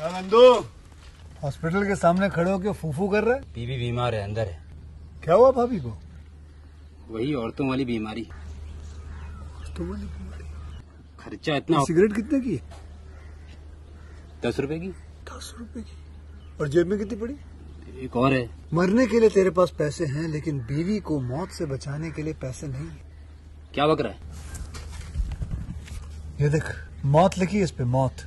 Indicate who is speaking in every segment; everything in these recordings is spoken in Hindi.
Speaker 1: हॉस्पिटल के सामने खड़े होकर फूफू कर रहे बीबी बीमार है अंदर है क्या हुआ भाभी को वही औरतों वाली बीमारी औरतों वाली बीमारी खर्चा इतना सिगरेट कितने की दस रुपए की दस रुपए की और जेब में कितनी पड़ी एक और है
Speaker 2: मरने के लिए तेरे पास पैसे हैं लेकिन बीवी को मौत से बचाने के लिए पैसे नहीं
Speaker 1: क्या बकरा है ये देख
Speaker 2: मौत लिखी इस पे मौत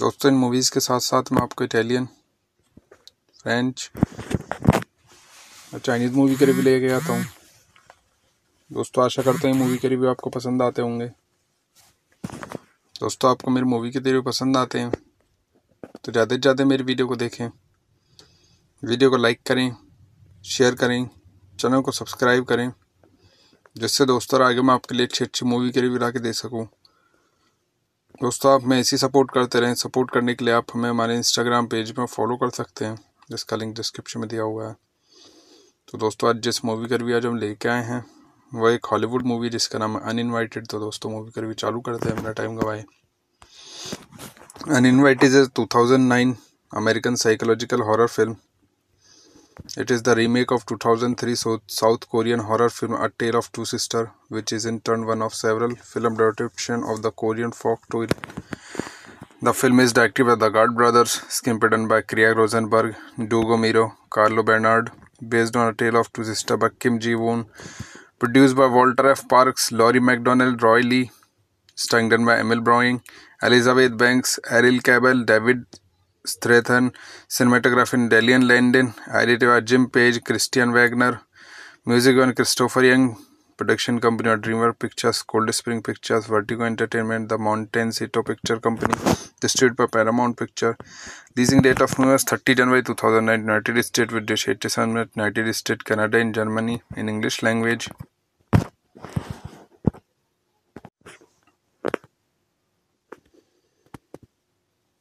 Speaker 2: दोस्तों इन मूवीज़ के साथ साथ मैं आपको इटालियन फ्रेंच और चाइनीज़ मूवी के रिव्यू लेके आता हूँ दोस्तों आशा करते हैं मूवी के रिव्यू आपको पसंद आते होंगे दोस्तों आपको मेरी मूवी के रिव्यू पसंद आते हैं तो ज़्यादा से ज़्यादा मेरी वीडियो को देखें वीडियो को लाइक करें शेयर करें चैनल को सब्सक्राइब करें जिससे दोस्तों आगे मैं आपके लिए अच्छी अच्छी मूवी के रिव्यू ला के दे सकूँ दोस्तों आप हमें इसी सपोर्ट करते रहें सपोर्ट करने के लिए आप हमें हमारे इंस्टाग्राम पेज पर फॉलो कर सकते हैं जिसका लिंक डिस्क्रिप्शन में दिया हुआ है तो दोस्तों आज जिस मूवी का रिव्यू आज हम लेके आए हैं वह एक हॉलीवुड मूवी जिसका नाम है अनइनवाइटेड तो दोस्तों मूवी का रिव्यू चालू करते हैं अपना टाइम गवाए uninvited is two thousand nine American psychological horror film It is the remake of two thousand three South Korean horror film "A Tale of Two Sisters", which is in turn one of several film adaptations of the Korean folk tale. The film is directed by the Gard brothers, screenplay by Craig Rosenberg, Dugo Miro, Carlo Bernard, based on A Tale of Two Sisters by Kim Ji-woon, produced by Walter F. Parks, Laurie MacDonald, Roy Lee, strengthened by Emil Browning, Elizabeth Banks, Ariel Cabell, David Strathairn in डेलियन Landin ID Jim Page Christian Wagner music one Christopher Young production company और Dreamer Pictures Cold Spring Pictures Vertigo Entertainment the Montecito picture company distribute पर Paramount picture releasing date of न्यूर्स thirty January two thousand nine United State with date eighty seven State Canada in Germany in English language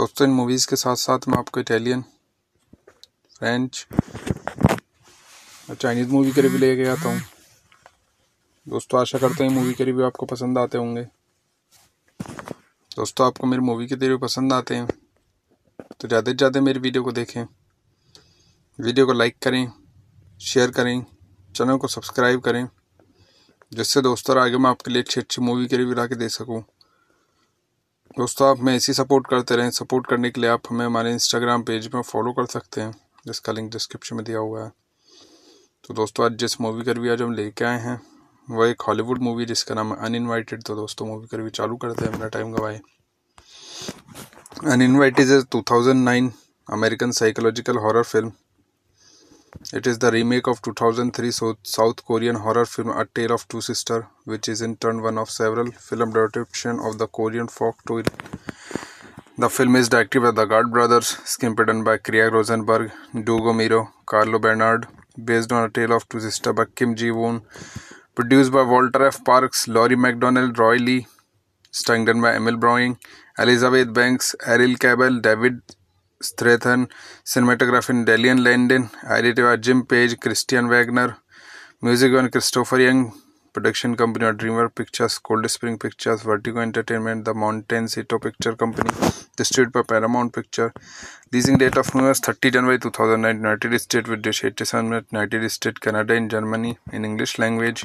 Speaker 2: दोस्तों इन मूवीज़ के साथ साथ मैं आपको इटालियन फ्रेंच और चाइनीज़ मूवी के रिव्यू लेके आता हूँ दोस्तों आशा करते हैं मूवी के रिव्यू आपको पसंद आते होंगे दोस्तों आपको मेरी मूवी के रिव्यू पसंद आते हैं तो ज़्यादा से ज़्यादा मेरी वीडियो को देखें वीडियो को लाइक करें शेयर करें चैनल को सब्सक्राइब करें जिससे दोस्तों आगे मैं आपके लिए अच्छी अच्छी मूवी के रिव्यू ला के दे सकूँ दोस्तों आप हमें इसी सपोर्ट करते रहें सपोर्ट करने के लिए आप हमें हमारे इंस्टाग्राम पेज पर फॉलो कर सकते हैं जिसका लिंक डिस्क्रिप्शन में दिया हुआ है तो दोस्तों आज जिस मूवी का रिव्यू आज हम लेके आए हैं वह एक हॉलीवुड मूवी जिसका नाम है अनइनवाइटेड तो दोस्तों मूवी का रिव्यू चालू करते हैं अपना टाइम गवाए uninvited is two thousand nine American psychological horror film It is the remake of two-thousand-three South Korean horror film "A Tale of Two Sisters", which is in turn one of several film adaptations of the Korean folk tale. The film is directed by the Gard brothers, screenplay by Craig Rosenberg, Dugo Miro, Carlo Bernard, based on A Tale of Two Sisters by Kim Ji-woon, produced by Walter F. Parks, Laurie MacDonald, Roy Lee, starring by Emil Browning, Elizabeth Banks, Ariel Cabell, David Strathairn in डेलियन Landin ID are Jim Page Christian Wagner music one Christopher Young production company और Dreamer Pictures Cold Spring Pictures Vertigo Entertainment the Montecito picture company distribute पर Paramount picture releasing date of न्यूर्स thirty January two thousand nine United State with dish eighty seven United State Canada in Germany in English language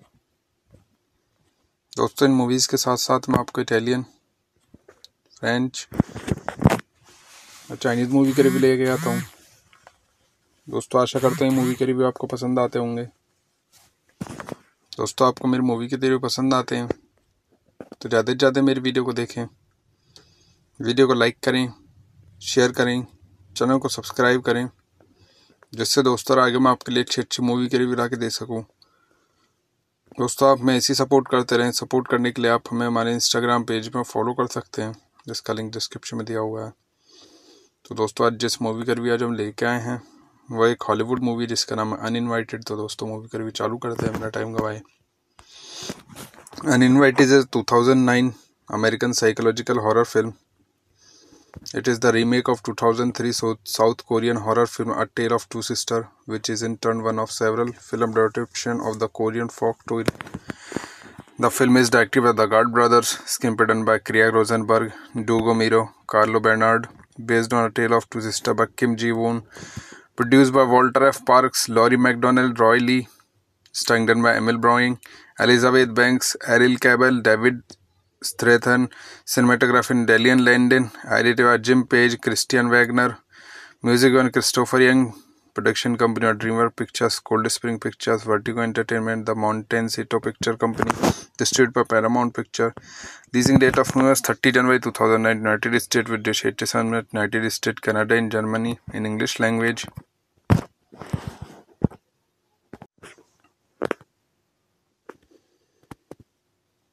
Speaker 2: दोस्तों इन मूवीज़ के साथ साथ मैं आपको इटालियन फ्रेंच और चाइनीज़ मूवी के रिव्यू लेके आता हूँ दोस्तों आशा करते हैं मूवी के रिव्यू आपको पसंद आते होंगे दोस्तों आपको मेरी मूवी के रिव्यू पसंद आते हैं तो ज़्यादा से ज़्यादा मेरी वीडियो को देखें वीडियो को लाइक करें शेयर करें चैनल को सब्सक्राइब करें जिससे दोस्तों आगे मैं आपके लिए अच्छी अच्छी मूवी के रिव्यू ला के दे सकूँ दोस्तों आप हमें इसी सपोर्ट करते रहें सपोर्ट करने के लिए आप हमें हमारे इंस्टाग्राम पेज पर फॉलो कर सकते हैं जिसका लिंक डिस्क्रिप्शन में दिया हुआ है तो दोस्तों आज जिस मूवी का रिव्यू आज हम लेके आए हैं वह एक हॉलीवुड मूवी जिसका नाम है अनइनवाइटेड तो दोस्तों मूवी का रिव्यू चालू करते हैं अपना टाइम गवाए uninvited is two thousand nine American psychological horror film It is the remake of 2003 South Korean horror film A Tale of Two Sisters, which is in turn one of several film adaptations of the Korean folk tale. The film is directed by the God brothers, screenplay by Krieg Rosenberg, Dugo Miro, Carlo Bernard, based on A Tale of Two Sisters by Kim Ji-woon, produced by Walter F. Parks, Laurie MacDonald, Roy Lee, starring by Emil Browning, Elizabeth Banks, Ariel Cabell, David Strathairn cinematography डेलियन Landin ID Jim Page Christian Wagner music one Christopher Young production company और Dreamer Pictures Cold Spring Pictures Vertigo Entertainment the Montecito picture company distribute पर Paramount picture releasing date of न्यूर्स thirty January two thousand nine United State with date eighty seven United State Canada in Germany in English language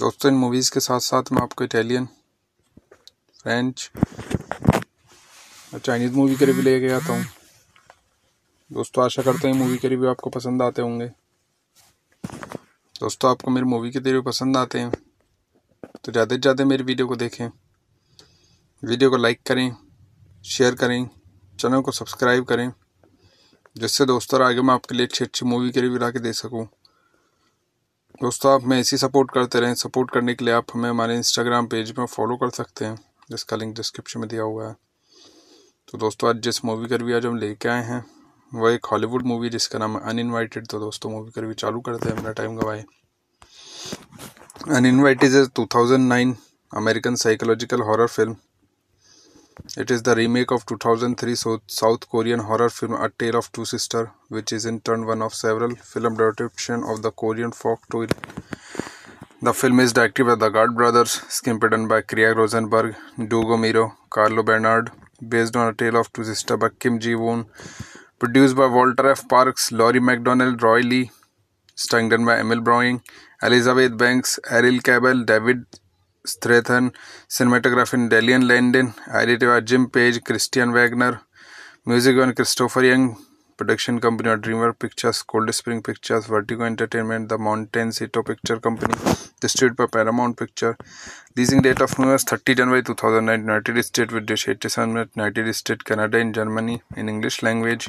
Speaker 2: दोस्तों इन मूवीज़ के साथ साथ मैं आपको इटालियन फ्रेंच और चाइनीज़ मूवी के रिव्यू लेके आता हूँ दोस्तों आशा करते हैं मूवी के रिव्यू आपको पसंद आते होंगे दोस्तों आपको मेरी मूवी के रिव्यू पसंद आते हैं तो ज़्यादा से ज़्यादा मेरी वीडियो को देखें वीडियो को लाइक करें शेयर करें चैनल को सब्सक्राइब करें जिससे दोस्तों आगे मैं आपके लिए अच्छी अच्छी मूवी के रिव्यू ला के दे सकूँ दोस्तों आप हमें इसी सपोर्ट करते रहें सपोर्ट करने के लिए आप हमें हमारे इंस्टाग्राम पेज पर फॉलो कर सकते हैं जिसका लिंक डिस्क्रिप्शन में दिया हुआ है तो दोस्तों आज जिस मूवी का रिव्यू आज हम लेके आए हैं वह एक हॉलीवुड मूवी जिसका नाम है अनइनवाइटेड तो दोस्तों मूवी का रिव्यू चालू करते हैं अपना टाइम गवाए uninvited is two thousand nine American psychological horror film It is the remake of two-thousand-three South Korean horror film "A Tale of Two Sisters", which is in turn one of several film adaptations of the Korean folk tale. The film is directed by the Gard brothers, screenplay by Craig Rosenberg, Dugo Miro, Carlo Bernard, based on A Tale of Two Sisters by Kim Ji-woon, produced by Walter F. Parks, Laurie MacDonald, Roy Lee, starring by Emil Browning, Elizabeth Banks, Ariel Cabell, David Strathairn cinematography डेलियन Landin ID Jim Page Christian Wagner music one Christopher Young production company और Dreamer Pictures Cold Spring Pictures Vertigo Entertainment the Montecito picture company distribute पर Paramount picture releasing date of न्यूर्स thirty January two thousand nine United State with eighty seven United State Canada in Germany in English language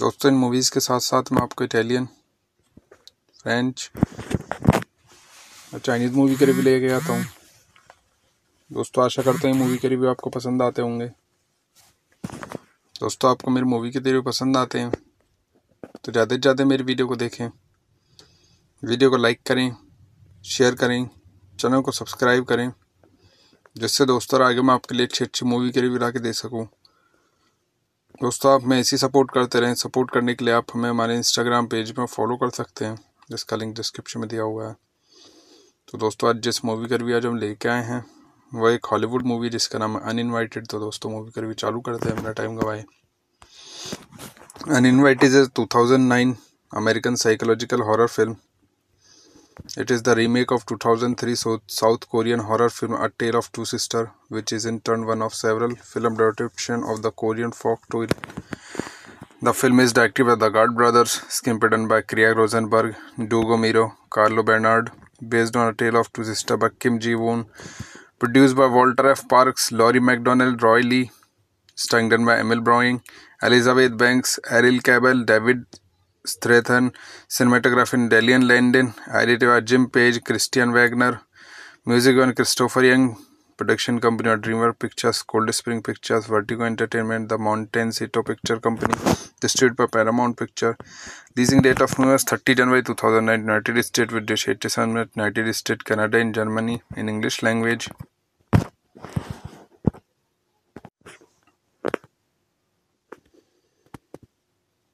Speaker 2: दोस्तों इन मूवीज़ के साथ साथ मैं आपको इटालियन फ्रेंच और चाइनीज़ मूवी के रिव्यू लेके आता हूँ दोस्तों आशा करते हैं मूवी के रिव्यू आपको पसंद आते होंगे दोस्तों आपको मेरी मूवी के रिव्यू पसंद आते हैं तो ज़्यादा से ज़्यादा मेरी वीडियो को देखें वीडियो को लाइक करें शेयर करें चैनल को सब्सक्राइब करें जिससे दोस्तों आगे मैं आपके लिए अच्छी अच्छी मूवी के रिव्यू ला के दे सकूँ दोस्तों आप हमें इसी सपोर्ट करते रहें सपोर्ट करने के लिए आप हमें हमारे इंस्टाग्राम पेज पर फॉलो कर सकते हैं जिसका लिंक डिस्क्रिप्शन में दिया हुआ है तो दोस्तों आज जिस मूवी का रिव्यू आज हम लेके आए हैं वह एक हॉलीवुड मूवी जिसका नाम है अनइनवाइटेड तो दोस्तों मूवी का रिव्यू चालू करते हैं अपना टाइम गवाए uninvited is two thousand nine American psychological horror film It is the remake of two thousand three South Korean horror film "A Tale of Two Sisters", which is in turn one of several film adaptations of the Korean folk tale. The film is directed by the Gard brothers, screenplay by Craig Rosenberg, Dugo Miro, Carlo Bernard, based on A Tale of Two Sisters by Kim Ji-woon, produced by Walter F. Parks, Laurie MacDonald, Roy Lee, starring by Emil Browning, Elizabeth Banks, Ariel Cabell, David Strathairn in डेलियन Landin ID Jim Page Christian Wagner music one Christopher Young production company और Dreamer Pictures Cold Spring Pictures Vertigo Entertainment the Montecito picture company distribute by Paramount picture releasing date of न्यूर्स thirty January two thousand nine United State with date eighty seven United State Canada in Germany in English language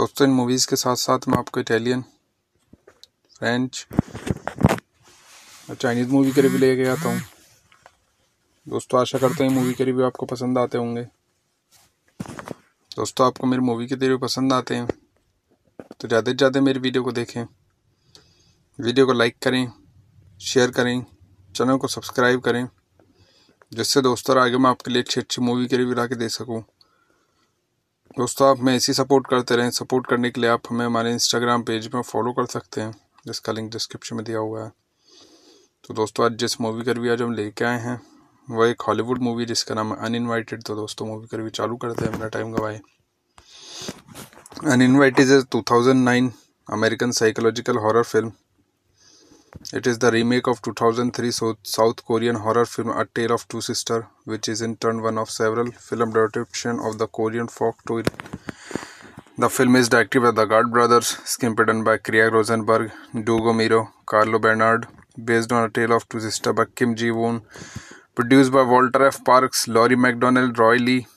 Speaker 2: दोस्तों इन मूवीज़ के साथ साथ मैं आपको इटालियन फ्रेंच और चाइनीज़ मूवी के रिव्यू लेके आता हूँ दोस्तों आशा करते हैं मूवी के रिव्यू आपको पसंद आते होंगे दोस्तों आपको मेरी मूवी के रिव्यू पसंद आते हैं तो ज़्यादा से ज़्यादा मेरी वीडियो को देखें वीडियो को लाइक करें शेयर करें चैनल को सब्सक्राइब करें जिससे दोस्तों आगे मैं आपके लिए अच्छी अच्छी मूवी के रिव्यू ला के दे सकूँ दोस्तों आप हमें इसी सपोर्ट करते रहें सपोर्ट करने के लिए आप हमें हमारे इंस्टाग्राम पेज पर फॉलो कर सकते हैं जिसका लिंक डिस्क्रिप्शन में दिया हुआ है तो दोस्तों आज जिस मूवी का रिव्यू आज हम लेके आए हैं वह एक हॉलीवुड मूवी जिसका नाम है अनइनवाइटेड तो दोस्तों मूवी का रिव्यू चालू करते हैं अपना टाइम गवाए uninvited is two thousand nine American psychological horror film It is the remake of two-thousand-three South Korean horror film "A Tale of Two Sisters", which is in turn one of several film adaptations of the Korean folk tale. The film is directed by the Gard brothers, screenplay by Craig Rosenberg, Dugo Miro, Carlo Bernard, based on A Tale of Two Sisters by Kim Ji-woon, produced by Walter F. Parks, Laurie MacDonald, Roy Lee,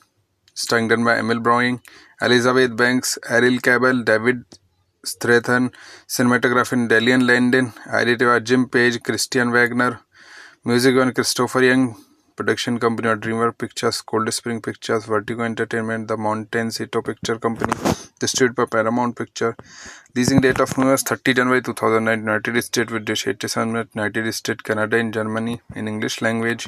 Speaker 2: starring by Emil Browning, Elizabeth Banks, Ariel Cabell, David Strathairn cinematography डेलियन Landin आईडिटिव Jim Page Christian Wagner music one Christopher Young production company और Dreamer Pictures Cold Spring Pictures Vertigo Entertainment the Montecito picture company distribute पर Paramount picture releasing date of न्यूर्स thirty January two thousand nine United State with dish eighty seven United State Canada in Germany in English language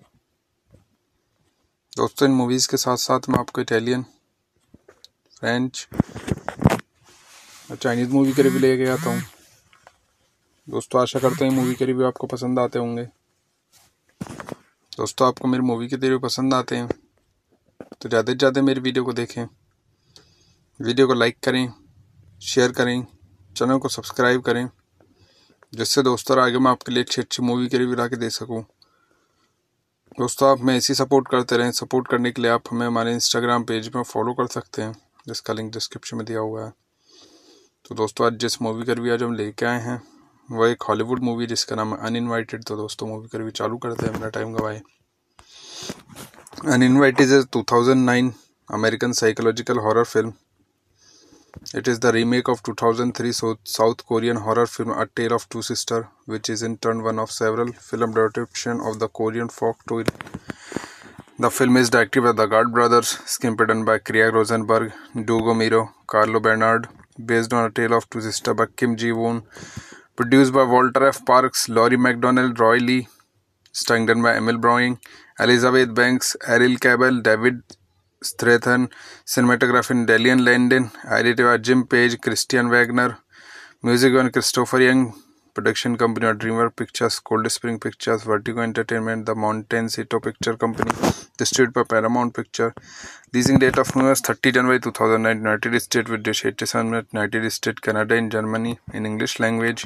Speaker 2: दोस्तों इन मूवीज़ के साथ साथ मैं आपको इटालियन फ्रेंच और चाइनीज़ मूवी के रिव्यू लेके आता हूँ दोस्तों आशा करते हैं मूवी के रिव्यू आपको पसंद आते होंगे दोस्तों आपको मेरी मूवी के रिव्यू पसंद आते हैं तो ज़्यादा से ज़्यादा मेरी वीडियो को देखें वीडियो को लाइक करें शेयर करें चैनल को सब्सक्राइब करें जिससे दोस्तों आगे मैं आपके लिए अच्छी अच्छी मूवी के रिव्यू ला के दे सकूँ दोस्तों आप हमें इसी सपोर्ट करते रहें सपोर्ट करने के लिए आप हमें हमारे इंस्टाग्राम पेज पर फॉलो कर सकते हैं जिसका लिंक डिस्क्रिप्शन में दिया हुआ है तो दोस्तों आज जिस मूवी का रिव्यू आज हम लेके आए हैं वह एक हॉलीवुड मूवी जिसका नाम है अनइनवाइटेड तो दोस्तों मूवी का रिव्यू चालू करते हैं अपना टाइम गवाए uninvited is two thousand nine American psychological horror film It is the remake of 2003 South Korean horror film A Tale of Two Sisters, which is in turn one of several film adaptations of the Korean folk tale. The film is directed by the God brothers, screenplay by Krieg Rosenberg, Dugo Miro, Carlo Bernard, based on A Tale of Two Sisters by Kim Ji-woon, produced by Walter F. Parks, Laurie MacDonald, Roy Lee, starring by Emil Browning, Elizabeth Banks, Ariel Cabell, David Strathairn cinematography डेलियन Landin ID Jim Page Christian Wagner music one Christopher Young production company और Dreamer Pictures Cold Spring Pictures Vertigo Entertainment the Montecito picture company distribute पर Paramount picture releasing date of न्यूर्स thirty January two thousand nine United State with date eighty seven United State Canada in Germany in English language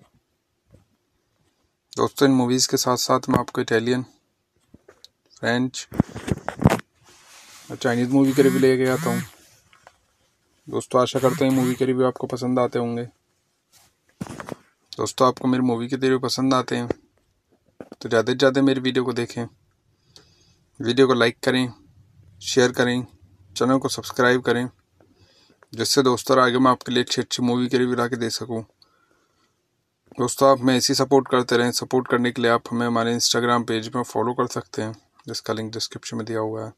Speaker 2: दोस्तों इन मूवीज़ के साथ साथ मैं आपको इटालियन फ्रेंच और चाइनीज़ मूवी के रिव्यू लेके आता हूँ दोस्तों आशा करते हैं मूवी के रिव्यू आपको पसंद आते होंगे दोस्तों आपको मेरी मूवी के रिव्यू पसंद आते हैं तो ज़्यादा से ज़्यादा मेरी वीडियो को देखें वीडियो को लाइक करें शेयर करें चैनल को सब्सक्राइब करें जिससे दोस्तों आगे मैं आपके लिए अच्छी अच्छी मूवी के रिव्यू ला के दे सकूँ दोस्तों आप हमें इसी सपोर्ट करते रहें सपोर्ट करने के लिए आप हमें हमारे इंस्टाग्राम पेज पर फॉलो कर सकते हैं जिसका लिंक डिस्क्रिप्शन में दिया हुआ है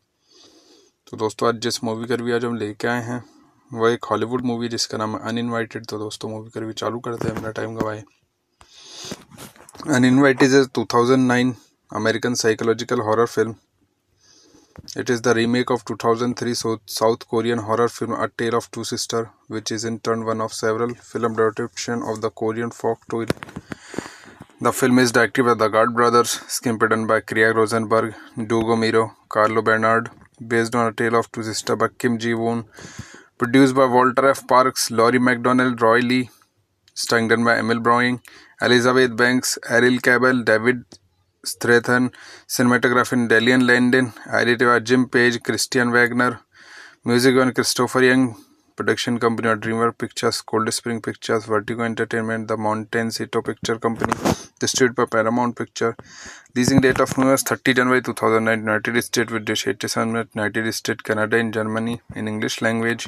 Speaker 2: तो दोस्तों आज जिस मूवी का रिव्यू आज हम लेके आए हैं वह एक हॉलीवुड मूवी जिसका नाम है अनइनवाइटेड तो दोस्तों मूवी का रिव्यू चालू करते हैं अपना टाइम गवाए uninvited is two thousand nine American psychological horror film It is the remake of two-thousand-three South Korean horror film "A Tale of Two Sisters", which is in turn one of several film adaptations of the Korean folk tale. The film is directed by the Gard brothers, screenplay by Craig Rosenberg, Dugo Miro, Carlo Bernard, based on A Tale of Two Sisters by Kim Ji-woon, produced by Walter F. Parks, Laurie MacDonald, Roy Lee, starring by Emil Browning, Elizabeth Banks, Ariel Cabell, David Strathairn in डेलियन Landin ID are Jim Page Christian Wagner music one Christopher Young production company और Dreamer Pictures Cold Spring Pictures Vertigo Entertainment the Montecito picture company distribute पर Paramount picture releasing date of न्यूर्स thirty January two thousand nine United State with date eighty seven United State Canada in Germany in English language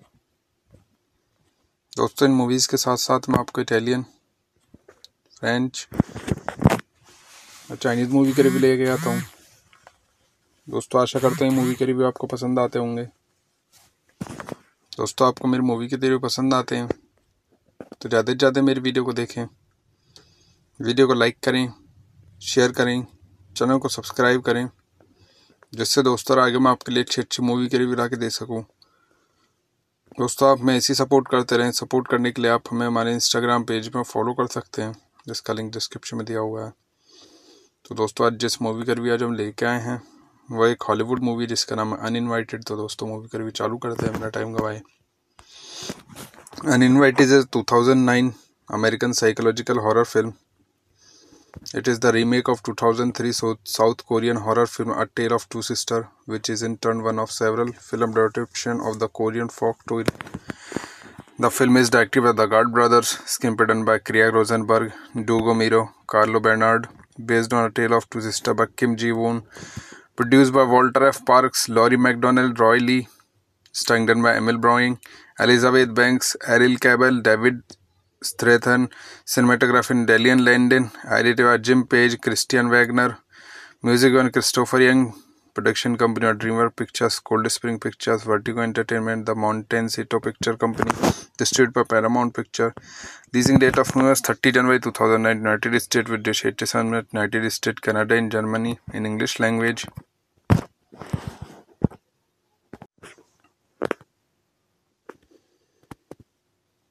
Speaker 2: दोस्तों इन मूवीज़ के साथ साथ मैं आपको इटालियन फ्रेंच और चाइनीज़ मूवी के रिव्यू हम्म। लेके आता हूँ दोस्तों आशा करते हैं मूवी के रिव्यू आपको पसंद आते होंगे दोस्तों आपको मेरी मूवी के रिव्यू पसंद आते हैं तो ज़्यादा से ज़्यादा मेरी वीडियो को देखें वीडियो को लाइक करें शेयर करें चैनल को सब्सक्राइब करें जिससे दोस्तों आगे मैं आपके लिए अच्छी अच्छी मूवी के रिव्यू ला के दे सकूँ दोस्तों आप हमें इसी सपोर्ट करते रहें सपोर्ट करने के लिए आप हमें हमारे इंस्टाग्राम पेज पर फॉलो कर सकते हैं जिसका लिंक डिस्क्रिप्शन में दिया हुआ है तो दोस्तों आज जिस मूवी का रिव्यू आज हम लेके आए हैं वह एक हॉलीवुड मूवी जिसका नाम है अनइनवाइटेड तो दोस्तों मूवी का रिव्यू चालू करते हैं अपना टाइम गवाए uninvited is two thousand nine American psychological horror film It is the remake of two-thousand-three South Korean horror film "A Tale of Two Sisters", which is in turn one of several film adaptations of the Korean folk tale. The film is directed by the Gard brothers, screenplay by Craig Rosenberg, Dugo Miro, Carlo Bernard, based on A Tale of Two Sisters by Kim Ji-woon, produced by Walter F. Parks, Laurie MacDonald, Roy Lee, starring by Emil Browning, Elizabeth Banks, Ariel Cabell, David Strathairn in डेलियन Landin ID Jim Page Christian Wagner music one Christopher Young production company और Dreamer Pictures Cold Spring Pictures Vertigo Entertainment the Montecito picture company distribute by Paramount picture releasing date of न्यूर्स thirty January two thousand nine United State with date eighty seven United State Canada in Germany in English language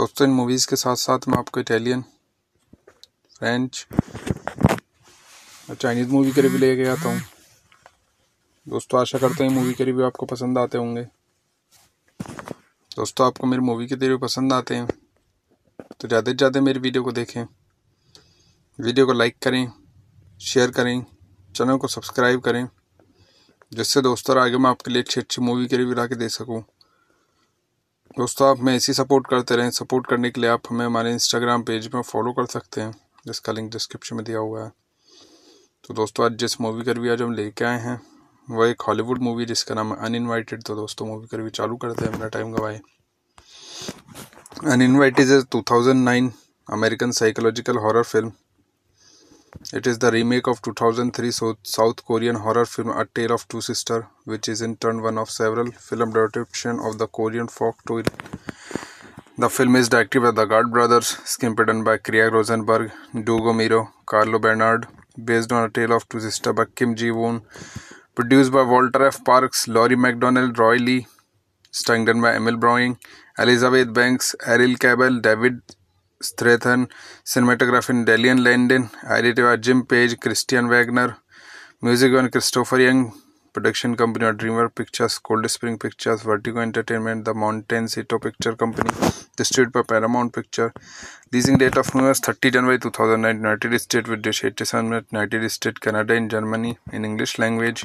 Speaker 2: दोस्तों इन मूवीज़ के साथ साथ मैं आपको इटालियन फ्रेंच और चाइनीज़ मूवी के रिव्यू लेके आता हूँ दोस्तों आशा करते हैं मूवी के रिव्यू आपको पसंद आते होंगे दोस्तों आपको मेरी मूवी के रिव्यू पसंद आते हैं तो ज़्यादा से ज़्यादा मेरी वीडियो को देखें वीडियो को लाइक करें शेयर करें चैनल को सब्सक्राइब करें जिससे दोस्तों आगे मैं आपके लिए अच्छी अच्छी मूवी के रिव्यू ला के दे सकूँ दोस्तों आप हमें इसी सपोर्ट करते रहें सपोर्ट करने के लिए आप हमें हमारे इंस्टाग्राम पेज पर फॉलो कर सकते हैं जिसका लिंक डिस्क्रिप्शन में दिया हुआ है तो दोस्तों आज जिस मूवी का रिव्यू आज हम लेके आए हैं वह एक हॉलीवुड मूवी जिसका नाम है अनइनवाइटेड तो दोस्तों मूवी का रिव्यू चालू करते हैं अपना टाइम गवाए uninvited is two thousand nine American psychological horror film It is the remake of two-thousand-three South Korean horror film "A Tale of Two Sisters", which is in turn one of several film adaptations of the Korean folk tale. The film is directed by the Gard brothers, screenplay by Craig Rosenberg, Dugo Miro, Carlo Bernard, based on A Tale of Two Sisters by Kim Ji-woon, produced by Walter F. Parks, Laurie MacDonald, Roy Lee, starring by Emil Browning, Elizabeth Banks, Ariel Cabell, David Strathairn cinematography डेलियन Landin आईडिटिव Jim Page Christian Wagner music one Christopher Young production company और Dreamer Pictures Cold Spring Pictures Vertigo Entertainment the Montecito picture company distribute पर Paramount picture releasing date of न्यूर्स thirty January two thousand nine United State with eighty seven United State Canada in Germany in English language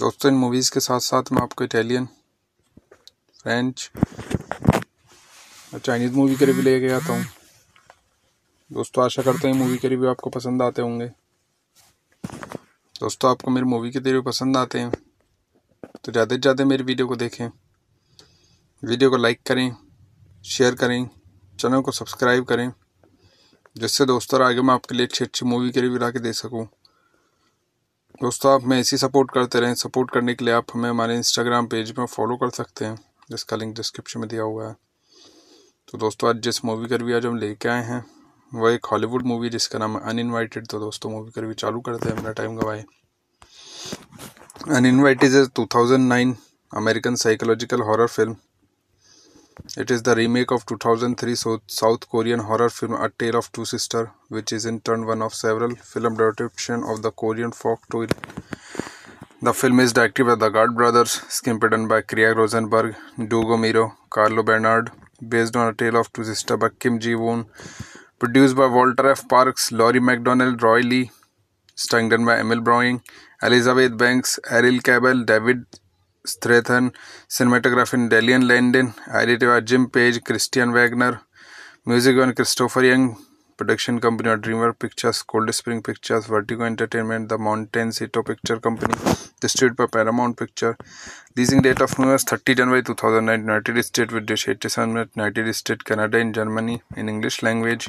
Speaker 2: दोस्तों इन मूवीज़ के साथ साथ मैं आपको इटालियन फ्रेंच और चाइनीज़ मूवी के रिव्यू लेके आता हूँ दोस्तों आशा करते हैं मूवी के रिव्यू आपको पसंद आते होंगे दोस्तों आपको मेरी मूवी के रिव्यू पसंद आते हैं तो ज़्यादा से ज़्यादा मेरी वीडियो को देखें वीडियो को लाइक करें शेयर करें चैनल को सब्सक्राइब करें जिससे दोस्तों आगे मैं आपके लिए अच्छी अच्छी मूवी के रिव्यू ला के दे सकूँ दोस्तों आप हमें इसी सपोर्ट करते रहें सपोर्ट करने के लिए आप हमें हमारे इंस्टाग्राम पेज पर फॉलो कर सकते हैं जिसका लिंक डिस्क्रिप्शन में दिया हुआ है तो दोस्तों आज जिस मूवी का रिव्यू आज हम लेके आए हैं वह एक हॉलीवुड मूवी जिसका नाम है अनइनवाइटेड तो दोस्तों मूवी का रिव्यू चालू करते हैं अपना टाइम गवाए uninvited is two thousand nine American psychological horror film It is the remake of 2003 South Korean horror film A Tale of Two Sisters, which is in turn one of several film adaptations of the Korean folk tale. The film is directed by the God brothers, screenplay by Kriya Rosenberg, Dugo Miro, Carlo Bernard, based on A Tale of Two Sisters by Kim Ji-woon, produced by Walter F. Parks, Laurie MacDonald, Roy Lee, starring by Emil Browning, Elizabeth Banks, Ariel Cabell, David Strathairn in डेलियन Landin ID are Jim Page Christian Wagner music one Christopher Young production company और Dreamer Pictures Cold Spring Pictures Vertigo Entertainment the Montecito picture company distribute पर Paramount picture releasing date of न्यूर्स thirty January two thousand nine United State with dish eighty seven United State Canada in Germany in English
Speaker 1: language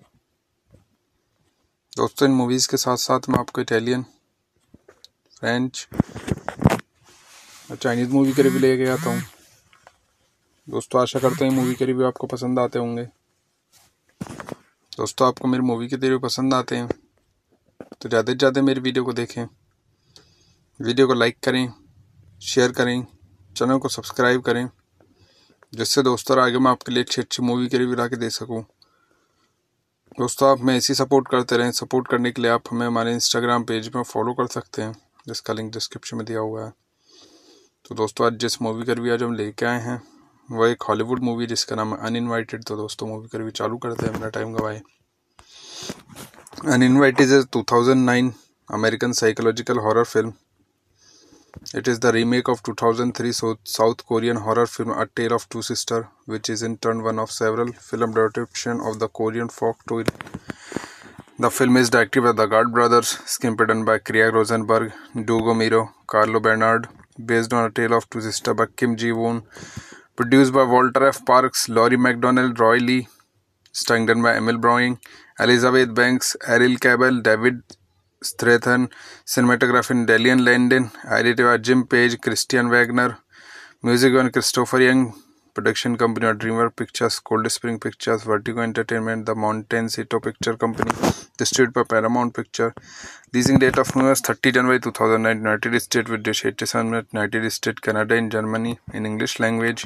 Speaker 2: दोस्तों इन मूवीज़ के साथ साथ मैं आपको इटालियन फ्रेंच और चाइनीज़ मूवी के रिव्यू हम्म। लेके आता हूँ दोस्तों आशा करते हैं मूवी के रिव्यू आपको पसंद आते होंगे दोस्तों आपको मेरी मूवी के रिव्यू पसंद आते हैं तो ज़्यादा से ज़्यादा मेरी वीडियो को देखें वीडियो को लाइक करें शेयर करें चैनल को सब्सक्राइब करें जिससे दोस्तों आगे मैं आपके लिए अच्छी अच्छी मूवी के रिव्यू ला के दे सकूँ दोस्तों आप हमें इसी सपोर्ट करते रहें सपोर्ट करने के लिए आप हमें हमारे इंस्टाग्राम पेज पर फॉलो कर सकते हैं जिसका लिंक डिस्क्रिप्शन में दिया हुआ है तो दोस्तों आज जिस मूवी का रिव्यू आज हम लेके आए हैं वह एक हॉलीवुड मूवी जिसका नाम है अनइनवाइटेड तो दोस्तों मूवी का रिव्यू चालू करते हैं अपना टाइम गवाए uninvited is two thousand nine American psychological horror film It is the remake of two-thousand-three South Korean horror film "A Tale of Two Sisters", which is in turn one of several film adaptations of the Korean folk tale. The film is directed by the Gard brothers, screenplay by Craig Rosenberg, Dugo Miro, Carlo Bernard, based on A Tale of Two Sisters by Kim Ji-woon, produced by Walter F. Parks, Laurie MacDonald, Roy Lee, starring by Emil Browning, Elizabeth Banks, Ariel Cabell, David Strathairn cinematography डेलियन Landin आईडिटिव Jim Page Christian Wagner music one Christopher Young production company और Dreamer Pictures Cold Spring Pictures Vertigo Entertainment the Montecito picture company distribute पर Paramount picture releasing date of न्यूर्स thirty January two thousand nine United State with dish eighty seven United State Canada in Germany in
Speaker 1: English language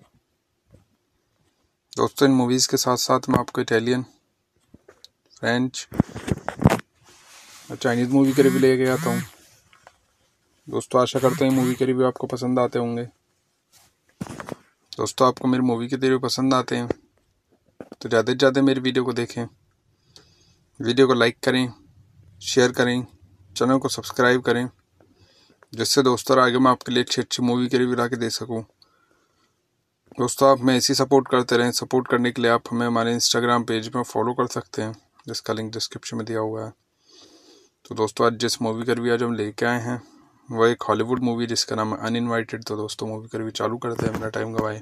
Speaker 2: दोस्तों इन मूवीज़ के साथ साथ मैं आपको इटालियन फ्रेंच और चाइनीज़ मूवी के रिव्यू लेके आता हूँ दोस्तों आशा करते हैं मूवी के रिव्यू आपको पसंद आते होंगे दोस्तों आपको मेरी मूवी के रिव्यू पसंद आते हैं तो ज़्यादा से ज़्यादा मेरी वीडियो को देखें वीडियो को लाइक करें शेयर करें चैनल को सब्सक्राइब करें जिससे दोस्तों आगे मैं आपके लिए अच्छी अच्छी मूवी के रिव्यू ला के दे सकूँ दोस्तों आप हमें इसी सपोर्ट करते रहें सपोर्ट करने के लिए आप हमें हमारे इंस्टाग्राम पेज पर फॉलो कर सकते हैं जिसका लिंक डिस्क्रिप्शन में दिया हुआ है तो दोस्तों आज जिस मूवी का रिव्यू आज हम लेके आए हैं वह एक हॉलीवुड मूवी जिसका नाम है अनइनवाइटेड तो दोस्तों मूवी का रिव्यू चालू करते हैं अपना टाइम गवाए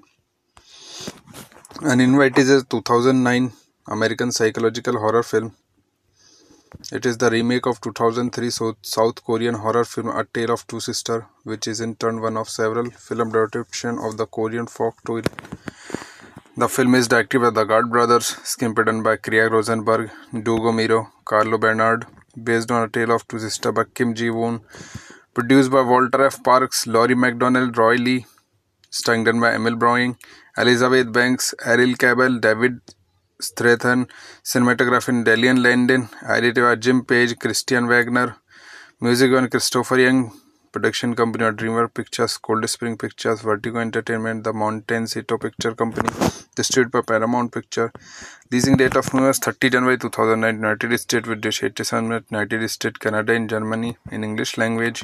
Speaker 2: uninvited is two thousand nine American psychological horror film It is the remake of two-thousand-three South Korean horror film "A Tale of Two Sisters", which is in turn one of several film adaptations of the Korean folk tale. The film is directed by the Gard brothers, screenplay by Craig Rosenberg, Dugo Miro, Carlo Bernard, based on A Tale of Two Sisters by Kim Ji-woon, produced by Walter F. Parks, Laurie MacDonald, Roy Lee, starring by Emil Browning, Elizabeth Banks, Ariel Cabell, David Strathairn in डेलियन Landin आईडिटिव Jim Page Christian Wagner music one Christopher Young production company और Dreamer Pictures Cold Spring Pictures Vertigo Entertainment the Montecito picture company distribute पर Paramount picture releasing date of न्यूर्स thirty January two thousand nine United State with date eighty seven United State Canada in Germany in English language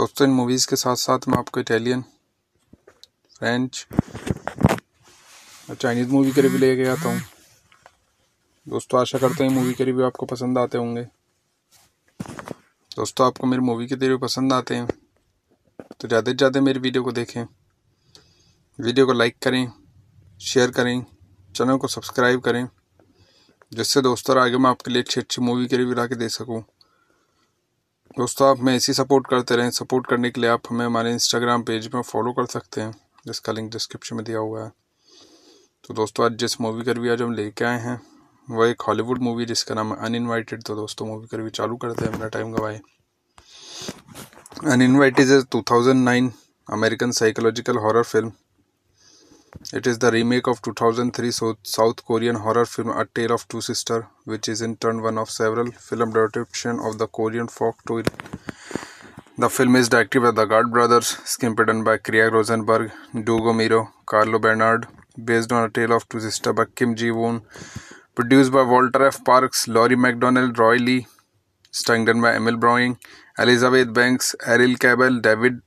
Speaker 2: दोस्तों इन मूवीज़ के साथ साथ मैं आपको इटालियन फ्रेंच और चाइनीज़ मूवी के रिव्यू लेके आता हूँ दोस्तों आशा करते हैं मूवी के रिव्यू आपको पसंद आते होंगे दोस्तों आपको मेरी मूवी के रिव्यू पसंद आते हैं तो ज़्यादा से ज़्यादा मेरी वीडियो को देखें वीडियो को लाइक करें शेयर करें चैनल को सब्सक्राइब करें जिससे दोस्तों आगे मैं आपके लिए अच्छी अच्छी मूवी के रिव्यू ला के दे सकूँ दोस्तों आप हमें इसी सपोर्ट करते रहें सपोर्ट करने के लिए आप हमें हमारे इंस्टाग्राम पेज पर फॉलो कर सकते हैं जिसका लिंक डिस्क्रिप्शन में दिया हुआ है तो दोस्तों आज जिस मूवी का रिव्यू आज हम लेके आए हैं वह एक हॉलीवुड मूवी जिसका नाम है अनइनवाइटेड तो दोस्तों मूवी का रिव्यू चालू करते हैं अपना टाइम गवाए uninvited is two thousand nine American psychological horror film It is the remake of two-thousand-three South Korean horror film "A Tale of Two Sisters", which is in turn one of several film adaptations of the Korean folk tale. The film is directed by the Gard brothers, screenplay by Craig Rosenberg, Dugo Miro, Carlo Bernard, based on A Tale of Two Sisters by Kim Ji-woon, produced by Walter F. Parks, Laurie MacDonald, Roy Lee, starring by Emil Browning, Elizabeth Banks, Ariel Cabell, David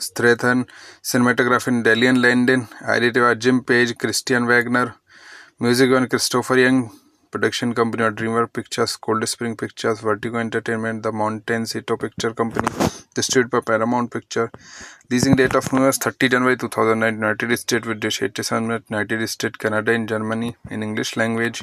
Speaker 2: Strathairn cinematography डेलियन Landin ID Jim Page Christian Wagner music one Christopher Young production company और Dreamer Pictures Cold Spring Pictures Vertigo Entertainment the Montecito picture company distribute पर Paramount picture releasing date of न्यूर्स thirty January two thousand nine United State with date eighty seven United State Canada in Germany in English language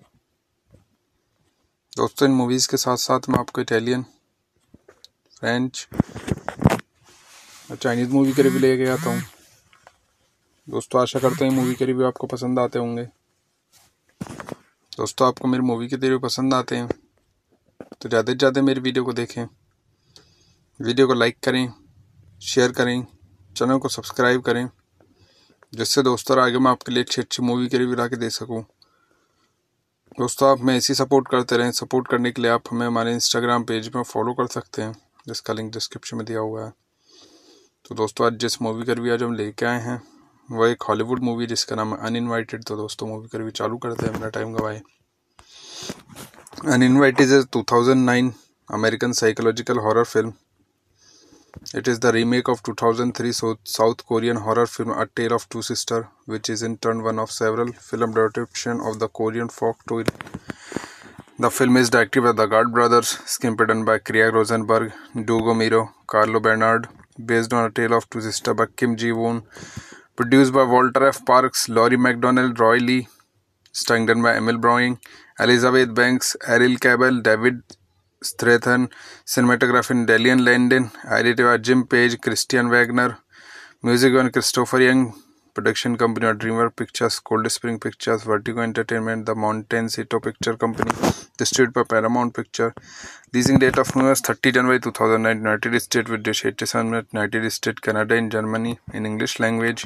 Speaker 2: दोस्तों इन मूवीज़ के साथ साथ मैं आपको इटालियन फ्रेंच और चाइनीज़ मूवी के रिव्यू लेके आता हूँ दोस्तों आशा करते हैं मूवी के रिव्यू आपको पसंद आते होंगे दोस्तों आपको मेरी मूवी के रिव्यू पसंद आते हैं तो ज़्यादा से ज़्यादा मेरी वीडियो को देखें वीडियो को लाइक करें शेयर करें चैनल को सब्सक्राइब करें जिससे दोस्तों आगे मैं आपके लिए अच्छी अच्छी मूवी के रिव्यू ला के दे सकूँ दोस्तों आप हमें इसी सपोर्ट करते रहें सपोर्ट करने के लिए आप हमें हमारे इंस्टाग्राम पेज पर फॉलो कर सकते हैं जिसका लिंक डिस्क्रिप्शन में दिया हुआ है तो दोस्तों आज जिस मूवी का रिव्यू आज हम लेके आए हैं वह एक हॉलीवुड मूवी जिसका नाम है अनइनवाइटेड तो दोस्तों मूवी का रिव्यू चालू करते हैं अपना टाइम गवाए uninvited is two thousand nine American psychological horror film It is the remake of 2003 South Korean horror film A Tale of Two Sisters, which is in turn one of several film adaptations of the Korean folk tale. The film is directed by the God brothers, screenplay by Kriya Rosenberg, Dugo Miro, Carlo Bernard, based on A Tale of Two Sisters by Kim Ji-woon, produced by Walter F. Parks, Laurie MacDonald, Roy Lee, starring by Emil Browning, Elizabeth Banks, Ariel Cabell, David Strathairn cinematography डेलियन Landin ID Jim Page Christian Wagner music one Christopher Young production company और Dreamer Pictures Cold Spring Pictures Vertigo Entertainment the Montecito picture company distribute पर Paramount picture releasing date of न्यूर्स thirty January two thousand nine United State with eighty seven United State Canada in Germany in English language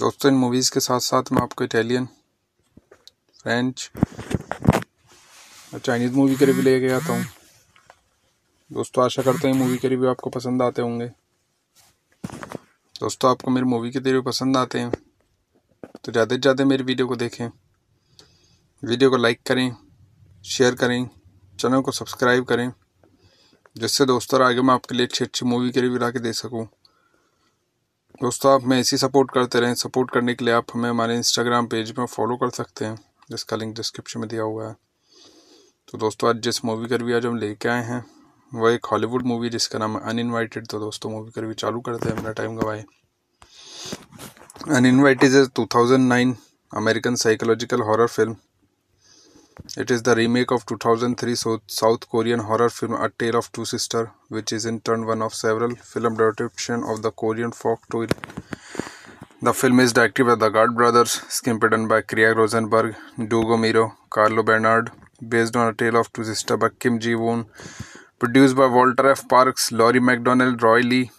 Speaker 2: दोस्तों इन मूवीज़ के साथ साथ मैं आपको इटालियन फ्रेंच और चाइनीज़ मूवी के रिव्यू लेके आता हूँ दोस्तों आशा करते हैं मूवी के रिव्यू आपको पसंद आते होंगे दोस्तों आपको मेरी मूवी के रिव्यू पसंद आते हैं तो ज़्यादा से ज़्यादा मेरी वीडियो को देखें वीडियो को लाइक करें शेयर करें चैनल को सब्सक्राइब करें जिससे दोस्तों आगे मैं आपके लिए अच्छी अच्छी मूवी के रिव्यू ला के दे सकूँ दोस्तों आप हमें इसी सपोर्ट करते रहें सपोर्ट करने के लिए आप हमें हमारे इंस्टाग्राम पेज पर फॉलो कर सकते हैं जिसका लिंक डिस्क्रिप्शन में दिया हुआ है तो दोस्तों आज जिस मूवी का रिव्यू आज हम लेके आए हैं वह एक हॉलीवुड मूवी जिसका नाम है अनइनवाइटेड तो दोस्तों मूवी का रिव्यू चालू करते हैं अपना टाइम गवाए uninvited is two thousand nine American psychological horror film It is the remake of two-thousand-three South Korean horror film "A Tale of Two Sisters", which is in turn one of several film adaptations of the Korean folk tale. The film is directed by the Gard brothers, screenplay by Craig Rosenberg, Dugo Miro, Carlo Bernard, based on A Tale of Two Sisters by Kim Ji-woon, produced by Walter F. Parks, Laurie MacDonald, Roy Lee,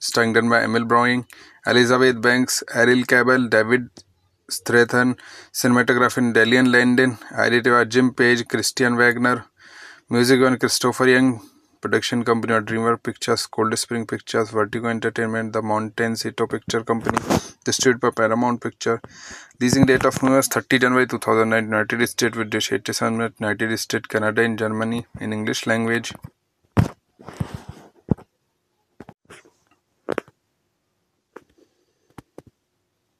Speaker 2: starring by Emil Browning, Elizabeth Banks, Ariel Cabell, David Strathairn cinematography डेलियन Landin आईडिटिव Jim Page Christian Wagner music one Christopher Young production company और Dreamer Pictures Cold Spring Pictures Vertigo Entertainment the Montecito picture company distribute पर Paramount picture releasing date of न्यूर्स thirty January two thousand nine United State with eighty seven United State Canada in Germany in English language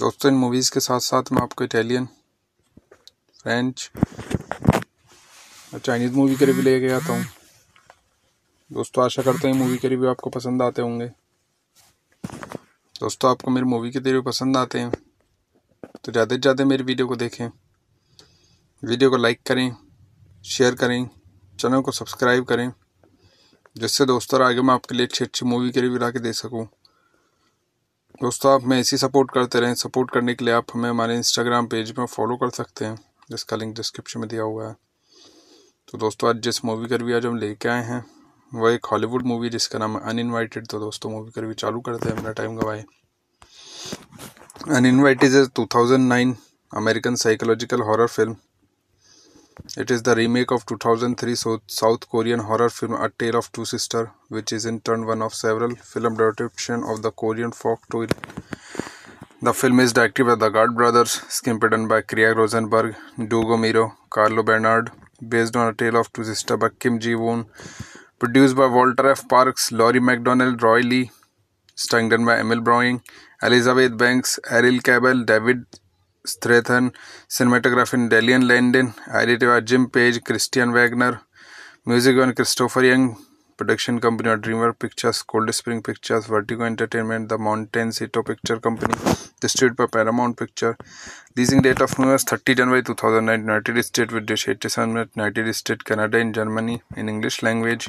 Speaker 2: दोस्तों इन मूवीज़ के साथ साथ मैं आपको इटालियन फ्रेंच और चाइनीज़ मूवी के रिव्यू लेके आता हूँ दोस्तों आशा करते हैं मूवी के रिव्यू आपको पसंद आते होंगे दोस्तों आपको मेरी मूवी के रिव्यू पसंद आते हैं तो ज़्यादा से ज़्यादा मेरी वीडियो को देखें वीडियो को लाइक करें शेयर करें चैनल को सब्सक्राइब करें जिससे दोस्तों आगे मैं आपके लिए अच्छी अच्छी मूवी के रिव्यू ला के दे सकूँ दोस्तों आप हमें इसी सपोर्ट करते रहें सपोर्ट करने के लिए आप हमें हमारे इंस्टाग्राम पेज पर फॉलो कर सकते हैं जिसका लिंक डिस्क्रिप्शन में दिया हुआ है तो दोस्तों आज जिस मूवी का रिव्यू आज हम लेके आए हैं वह एक हॉलीवुड मूवी जिसका नाम है अनइनवाइटेड तो दोस्तों मूवी का रिव्यू चालू करते हैं अपना टाइम गवाए uninvited is two thousand nine American psychological horror film It is the remake of two-thousand-three South Korean horror film "A Tale of Two Sisters", which is in turn one of several film adaptations of the Korean folk tale. The film is directed by the Gard brothers, screenplay by Craig Rosenberg, Dugo Miro, Carlo Bernard, based on A Tale of Two Sisters by Kim Ji-woon, produced by Walter F. Parks, Laurie MacDonald, Roy Lee, starring by Emil Browning, Elizabeth Banks, Ariel Cabell, David Strathairn in डेलियन Landin आईडिटिव Jim Page Christian Wagner music one Christopher Young production company और Dreamer Pictures Cold Spring Pictures Vertigo Entertainment the Montecito picture company distribute पर Paramount picture releasing date of न्यूर्स thirty January two thousand nine United State with date eighty seven United State Canada in Germany in English language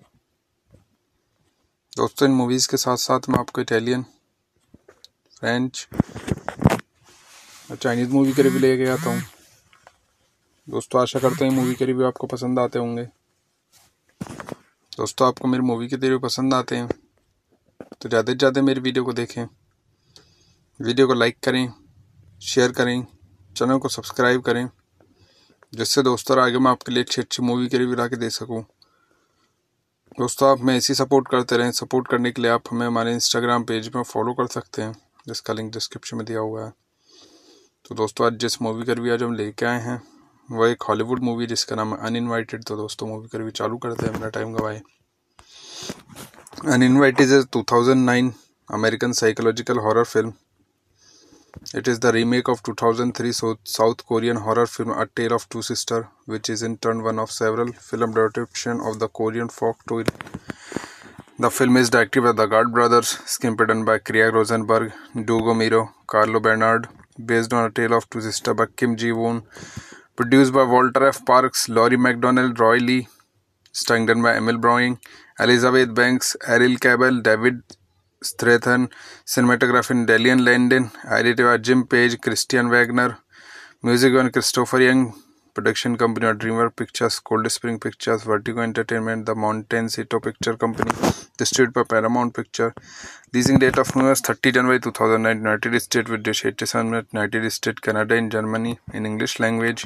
Speaker 2: दोस्तों इन मूवीज़ के साथ साथ मैं आपको इटालियन फ्रेंच और चाइनीज़ मूवी के रिव्यू लेके आता हूँ दोस्तों आशा करते हैं मूवी के रिव्यू आपको पसंद आते होंगे दोस्तों आपको मेरी मूवी के रिव्यू पसंद आते हैं तो ज़्यादा से ज़्यादा मेरी वीडियो को देखें वीडियो को लाइक करें शेयर करें चैनल को सब्सक्राइब करें जिससे दोस्तों आगे मैं आपके लिए अच्छी अच्छी मूवी के रिव्यू ला के दे सकूँ दोस्तों आप हमें इसी सपोर्ट करते रहें सपोर्ट करने के लिए आप हमें हमारे इंस्टाग्राम पेज पर फॉलो कर सकते हैं जिसका लिंक डिस्क्रिप्शन में दिया हुआ है तो दोस्तों आज जिस मूवी का रिव्यू आज हम लेके आए हैं वह एक हॉलीवुड मूवी जिसका नाम है अनइनवाइटेड तो दोस्तों मूवी का रिव्यू चालू करते हैं अपना टाइम गवाए uninvited is two thousand nine American psychological horror film It is the remake of two-thousand-three South Korean horror film "A Tale of Two Sisters", which is in turn one of several film adaptations of the Korean folk tale. The film is directed by the Gard brothers, screenplay by Craig Rosenberg, Dugo Miro, Carlo Bernard, based on A Tale of Two Sisters by Kim Ji-woon, produced by Walter F. Parks, Laurie MacDonald, Roy Lee, starring by Emil Browning, Elizabeth Banks, Ariel Cabell, David Strathairn cinematography डेलियन Landin आईडिटिव Jim Page Christian Wagner music one Christopher Young production company और Dreamer Pictures Cold Spring Pictures Vertigo Entertainment the Montecito picture company distribute पर Paramount picture releasing date of न्यूर्स thirty January two thousand nine United State with dish eighty seven United State Canada in Germany in English language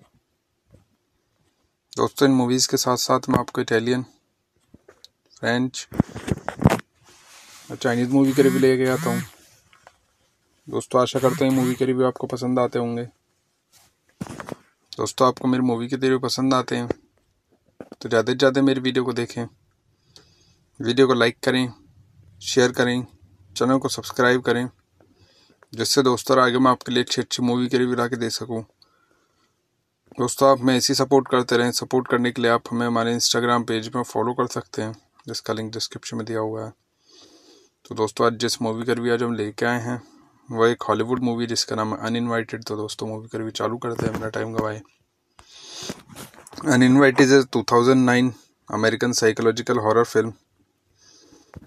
Speaker 2: दोस्तों इन मूवीज़ के साथ साथ मैं आपको इटालियन फ्रेंच और चाइनीज़ मूवी के रिव्यू लेके आता हूँ दोस्तों आशा करते हैं मूवी के रिव्यू आपको पसंद आते होंगे दोस्तों आपको मेरी मूवी के रिव्यू पसंद आते हैं तो ज़्यादा से ज़्यादा मेरी वीडियो को देखें वीडियो को लाइक करें शेयर करें चैनल को सब्सक्राइब करें जिससे दोस्तों आगे मैं आपके लिए अच्छी अच्छी मूवी के रिव्यू ला के दे सकूँ दोस्तों आप हमें इसी सपोर्ट करते रहें सपोर्ट करने के लिए आप हमें हमारे इंस्टाग्राम पेज पर फॉलो कर सकते हैं जिसका लिंक डिस्क्रिप्शन में दिया हुआ है तो दोस्तों आज जिस मूवी का रिव्यू आज हम लेके आए हैं वह एक हॉलीवुड मूवी जिसका नाम है अनइनवाइटेड तो दोस्तों मूवी का रिव्यू चालू करते हैं अपना टाइम गवाए uninvited is two thousand nine American psychological horror film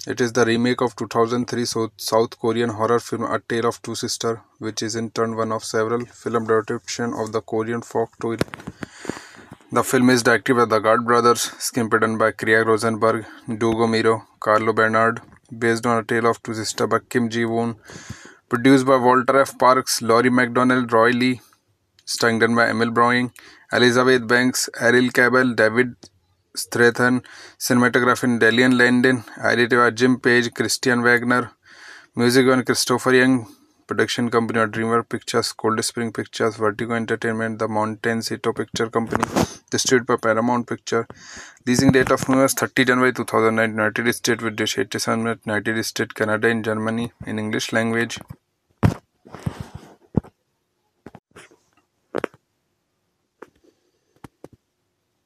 Speaker 2: It is the remake of 2003 South Korean horror film A Tale of Two Sisters, which is in turn one of several film adaptations of the Korean folk tale. The film is directed by the God brothers, screenplay by Kriya Rosenberg, Dugo Miro, Carlo Bernard, based on A Tale of Two Sisters by Kim Ji-woon, produced by Walter F. Parks, Laurie MacDonald, Roy Lee, starring by Emil Browning, Elizabeth Banks, Ariel Cabell, David Strathairn in डेलियन Landin ID Jim Page Christian Wagner music one Christopher Young production company और Dreamer Pictures Cold Spring Pictures Vertigo Entertainment the Montecito picture company distribute पर Paramount picture releasing date of न्यूर्स thirty January two thousand nine United State with date eighty seven United State Canada in Germany in English language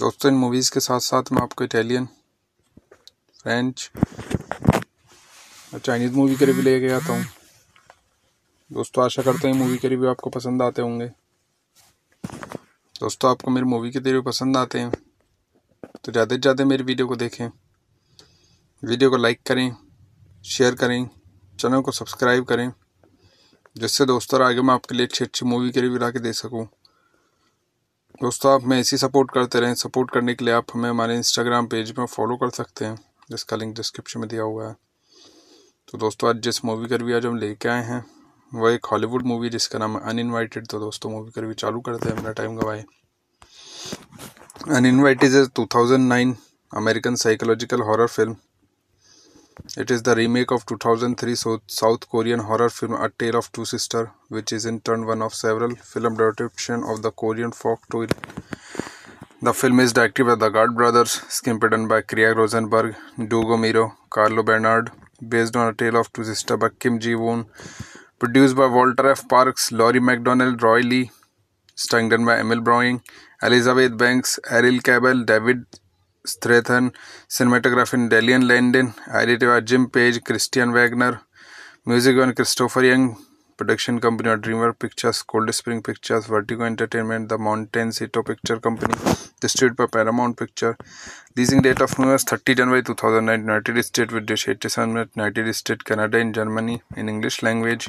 Speaker 2: दोस्तों इन मूवीज़ के साथ साथ मैं आपको इटालियन फ्रेंच और चाइनीज़ मूवी के रिव्यू लेके आता हूँ दोस्तों आशा करते हैं मूवी के रिव्यू आपको पसंद आते होंगे दोस्तों आपको मेरी मूवी के रिव्यू पसंद आते हैं तो ज़्यादा से ज़्यादा मेरी वीडियो को देखें वीडियो को लाइक करें शेयर करें चैनल को सब्सक्राइब करें जिससे दोस्तों आगे मैं आपके लिए अच्छी अच्छी मूवी के रिव्यू ला के दे सकूँ दोस्तों आप हमें इसी सपोर्ट करते रहें सपोर्ट करने के लिए आप हमें हमारे इंस्टाग्राम पेज पर फॉलो कर सकते हैं जिसका लिंक डिस्क्रिप्शन में दिया हुआ है तो दोस्तों आज जिस मूवी का रिव्यू आज हम लेके आए हैं वह एक हॉलीवुड मूवी जिसका नाम है अनइनवाइटेड तो दोस्तों मूवी का रिव्यू चालू करते हैं अपना टाइम गवाए uninvited is two thousand nine American psychological horror film It is the remake of two thousand three South Korean horror film "A Tale of Two Sisters", which is in turn one of several film adaptations of the Korean folk tale. The film is directed by the Gard brothers, screenplay by Craig Rosenberg, Dugo Miro, Carlo Bernard, based on A Tale of Two Sisters by Kim Ji-woon, produced by Walter F. Parks, Laurie MacDonald, Roy Lee, starring by Emil Browning, Elizabeth Banks, Ariel Cabell, David Strathairn cinematography डेलियन Landin आईडिटिव Jim Page Christian Wagner music one Christopher Young production company और Dreamer Pictures Cold Spring Pictures Vertigo Entertainment the Montecito picture company distribute पर Paramount picture releasing date of न्यूर्स thirty January two thousand nine United State with date eighty seven United State Canada in Germany in English language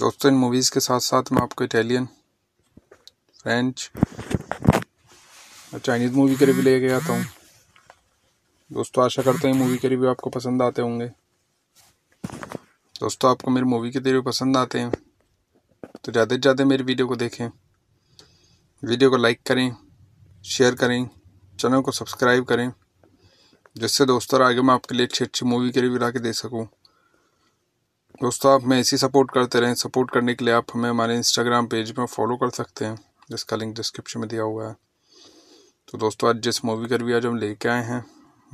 Speaker 2: दोस्तों इन मूवीज़ के साथ साथ मैं आपको इटालियन फ्रेंच और चाइनीज़ मूवी के रिव्यू लेके आता हूँ दोस्तों आशा करते हैं मूवी के रिव्यू आपको पसंद आते होंगे दोस्तों आपको मेरी मूवी के रिव्यू पसंद आते हैं तो ज़्यादा से ज़्यादा मेरी वीडियो को देखें वीडियो को लाइक करें शेयर करें चैनल को सब्सक्राइब करें जिससे दोस्तों आगे मैं आपके लिए अच्छी अच्छी मूवी के रिव्यू ला के दे सकूँ दोस्तों आप हमें इसी सपोर्ट करते रहें सपोर्ट करने के लिए आप हमें हमारे इंस्टाग्राम पेज पर फॉलो कर सकते हैं जिसका लिंक डिस्क्रिप्शन में दिया हुआ है तो दोस्तों आज जिस मूवी का रिव्यू आज हम लेके आए हैं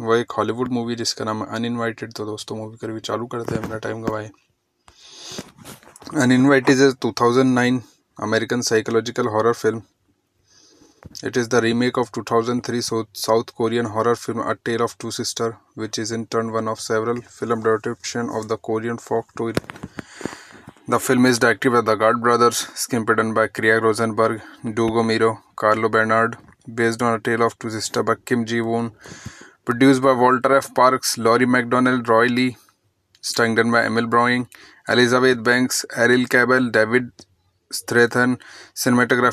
Speaker 2: वह एक हॉलीवुड मूवी जिसका नाम है अनइनवाइटेड तो दोस्तों मूवी का रिव्यू चालू करते हैं अपना टाइम गवाए uninvited is two thousand nine American psychological horror film It is the remake of two-thousand-three South Korean horror film "A Tale of Two Sisters", which is in turn one of several film adaptations of the Korean folk tale. The film is directed by the Gard brothers, screenplay by Craig Rosenberg, Dugo Miro, Carlo Bernard, based on A Tale of Two Sisters by Kim Ji-woon, produced by Walter F. Parks, Laurie MacDonald, Roy Lee, starring by Emil Browning, Elizabeth Banks, Ariel Cabell, David Strathairn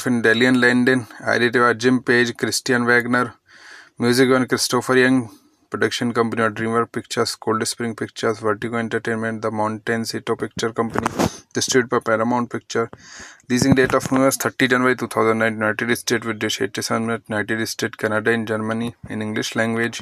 Speaker 2: in डेलियन Landin आईडिटिव Jim Page Christian Wagner music one Christopher Young production company और Dreamer Pictures Cold Spring Pictures Vertigo Entertainment the Montecito picture company distribute पर Paramount picture releasing date of न्यूर्स thirty January two thousand nine United State with date eighty seven United State Canada in Germany in English language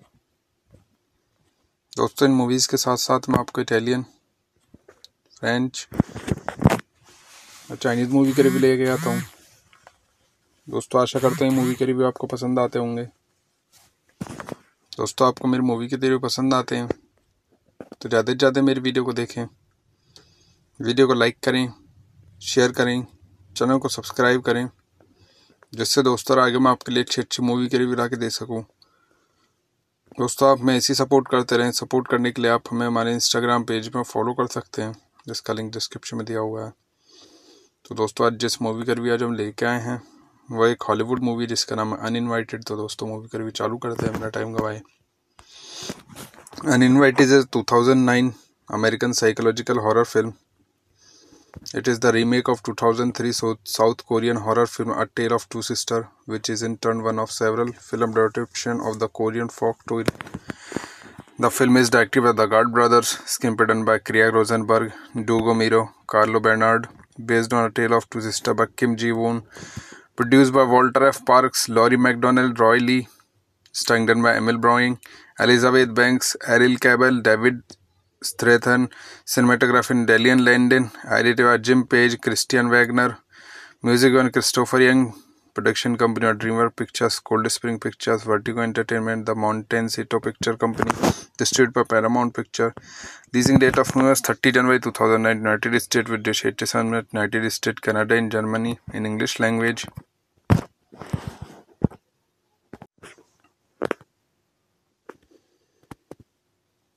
Speaker 2: दोस्तों इन मूवीज़ के साथ साथ मैं आपको इटालियन फ्रेंच और चाइनीज़ मूवी के रिव्यू हम्म। लेके आता हूँ दोस्तों आशा करते हैं मूवी के रिव्यू आपको पसंद आते होंगे दोस्तों आपको मेरी मूवी के रिव्यू पसंद आते हैं तो ज़्यादा से ज़्यादा मेरी वीडियो को देखें वीडियो को लाइक करें शेयर करें चैनल को सब्सक्राइब करें जिससे दोस्तों आगे मैं आपके लिए अच्छी अच्छी मूवी के रिव्यू ला के दे सकूँ दोस्तों आप हमें इसी सपोर्ट करते रहें सपोर्ट करने के लिए आप हमें हमारे इंस्टाग्राम पेज पर फॉलो कर सकते हैं जिसका लिंक डिस्क्रिप्शन में दिया हुआ है तो दोस्तों आज जिस मूवी का रिव्यू आज हम लेके आए हैं वह एक हॉलीवुड मूवी जिसका नाम है अनइनवाइटेड तो दोस्तों मूवी का रिव्यू चालू करते हैं अपना टाइम गवाए uninvited is two thousand nine American psychological horror film It is the remake of two-thousand-three South Korean horror film "A Tale of Two Sisters", which is in turn one of several film adaptations of the Korean folk tale. The film is directed by the Gard brothers, screenplay by Craig Rosenberg, Dugo Miro, Carlo Bernard, based on A Tale of Two Sisters by Kim Ji-woon, produced by Walter F. Parks, Laurie MacDonald, Roy Lee, starring by Emil Browning, Elizabeth Banks, Ariel Cabell, David Strathairn cinematography डेलियन Landin आईडिटिव Jim Page Christian Wagner music one Christopher Young production company और Dreamer Pictures Cold Spring Pictures Vertigo Entertainment the Montecito picture company distribute पर Paramount picture releasing date of न्यूर्स thirty January two thousand nine United State with dish eighty seven United State Canada in Germany in English language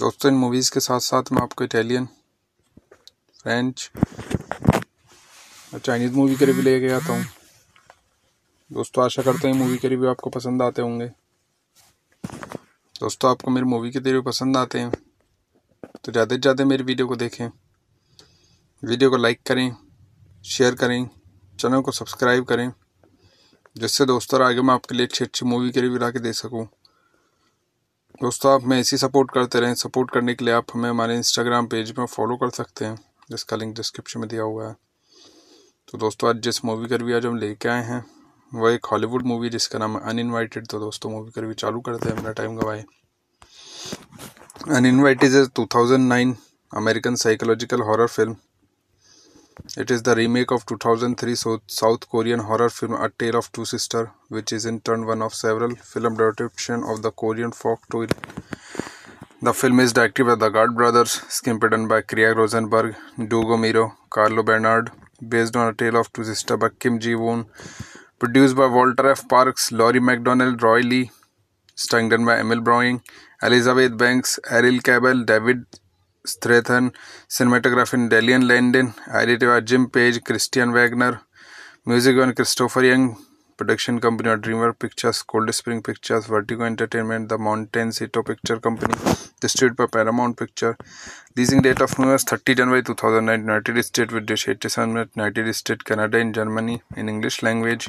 Speaker 2: दोस्तों इन मूवीज़ के साथ साथ मैं आपको इटालियन फ्रेंच और चाइनीज़ मूवी के रिव्यू लेके आता हूँ दोस्तों आशा करते हैं मूवी के रिव्यू आपको पसंद आते होंगे दोस्तों आपको मेरी मूवी के रिव्यू पसंद आते हैं तो ज़्यादा से ज़्यादा मेरी वीडियो को देखें वीडियो को लाइक करें शेयर करें चैनल को सब्सक्राइब करें जिससे दोस्तों आगे मैं आपके लिए अच्छी अच्छी मूवी के रिव्यू ला के दे सकूँ दोस्तों आप हमें इसी सपोर्ट करते रहें सपोर्ट करने के लिए आप हमें हमारे इंस्टाग्राम पेज पर फॉलो कर सकते हैं जिसका लिंक डिस्क्रिप्शन में दिया हुआ है तो दोस्तों आज जिस मूवी का रिव्यू आज हम लेके आए हैं वह एक हॉलीवुड मूवी जिसका नाम है अनइनवाइटेड तो दोस्तों मूवी का रिव्यू चालू करते हैं अपना टाइम गवाए uninvited is two thousand nine American psychological horror film It is the remake of 2003 South Korean horror film A Tale of Two Sisters, which is in turn one of several film adaptations of the Korean folk tale. The film is directed by the God brothers, screenplay by Kriya Rosenberg, Dugo Miro, Carlo Bernard, based on A Tale of Two Sisters by Kim Ji-woon, produced by Walter F. Parks, Laurie MacDonald, Roy Lee, starring by Emil Browning, Elizabeth Banks, Ariel Cabell, David Strathairn cinematography डेलियन Landin आईडिटिव Jim Page Christian Wagner music one Christopher Young production company और Dreamer Pictures Cold Spring Pictures Vertigo Entertainment the Montecito picture company distribute पर Paramount picture releasing date of न्यूर्स thirty January two thousand nine United State with dish eighty seven United State Canada in Germany in English
Speaker 1: language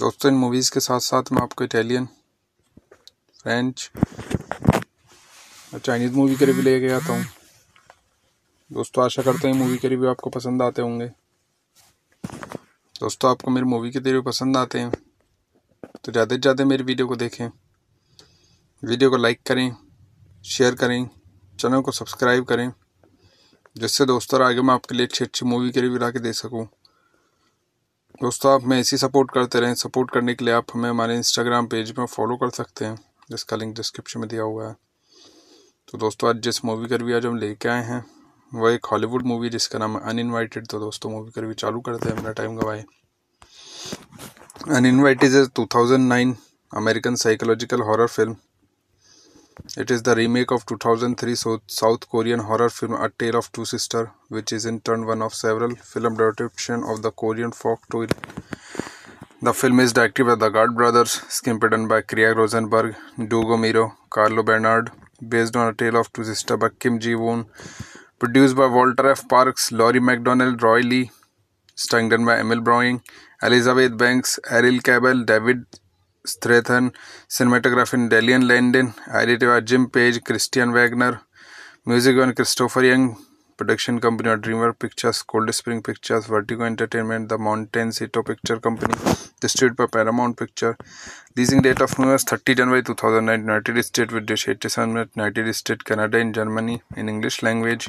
Speaker 2: दोस्तों इन मूवीज़ के साथ साथ मैं आपको इटालियन फ्रेंच और चाइनीज़ मूवी के रिव्यू लेके आता हूँ दोस्तों आशा करते हैं मूवी के रिव्यू आपको पसंद आते होंगे दोस्तों आपको मेरी मूवी के रिव्यू पसंद आते हैं तो ज़्यादा से ज़्यादा मेरी वीडियो को देखें वीडियो को लाइक करें शेयर करें चैनल को सब्सक्राइब करें जिससे दोस्तों आगे मैं आपके लिए अच्छी अच्छी मूवी के रिव्यू ला के दे सकूँ दोस्तों आप हमें इसी सपोर्ट करते रहें सपोर्ट करने के लिए आप हमें हमारे इंस्टाग्राम पेज पर फॉलो कर सकते हैं जिसका लिंक डिस्क्रिप्शन में दिया हुआ है तो दोस्तों आज जिस मूवी का रिव्यू आज हम लेके आए हैं वह एक हॉलीवुड मूवी जिसका नाम है अनइनवाइटेड तो दोस्तों मूवी का रिव्यू चालू करते हैं अपना टाइम गवाए uninvited is two thousand nine American psychological horror film It is the remake of two-thousand-three South Korean horror film "A Tale of Two Sisters", which is in turn one of several film adaptations of the Korean folk tale. The film is directed by the Gard brothers, screenplay by Craig Rosenberg, Dugo Miro, Carlo Bernard, based on A Tale of Two Sisters by Kim Ji-woon, produced by Walter F. Parks, Laurie MacDonald, Roy Lee, starring by Emil Browning, Elizabeth Banks, Ariel Cabell, David Strathairn cinematography डेलियन Landin आईडिटिव Jim Page Christian Wagner music one Christopher Young production company और Dreamer Pictures Cold Spring Pictures Vertigo Entertainment the Montecito picture company distribute पर Paramount picture releasing date of न्यूर्स thirty January two thousand nine United State with dish eighty seven United State Canada in Germany in English
Speaker 1: language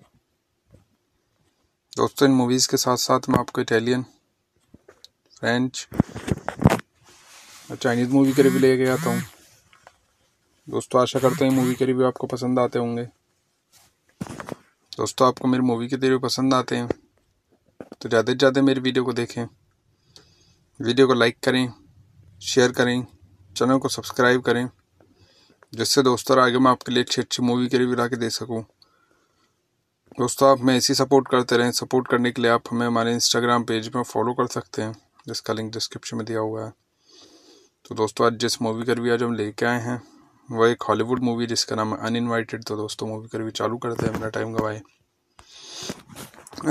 Speaker 2: दोस्तों इन मूवीज़ के साथ साथ मैं आपको इटालियन फ्रेंच और चाइनीज़ मूवी के रिव्यू लेके आता हूँ दोस्तों आशा करते हैं मूवी के रिव्यू आपको पसंद आते होंगे दोस्तों आपको मेरी मूवी के रिव्यू पसंद आते हैं तो ज़्यादा से ज़्यादा मेरी वीडियो को देखें वीडियो को लाइक करें शेयर करें चैनल को सब्सक्राइब करें जिससे दोस्तों आगे मैं आपके लिए अच्छी अच्छी मूवी के रिव्यू ला के दे सकूँ दोस्तों आप हमें इसी सपोर्ट करते रहें सपोर्ट करने के लिए आप हमें हमारे इंस्टाग्राम पेज पर फॉलो कर सकते हैं जिसका लिंक डिस्क्रिप्शन में दिया हुआ है तो दोस्तों आज जिस मूवी का रिव्यू आज हम लेके आए हैं वह एक हॉलीवुड मूवी जिसका नाम है अनइनवाइटेड तो दोस्तों मूवी का रिव्यू चालू करते हैं अपना टाइम गवाए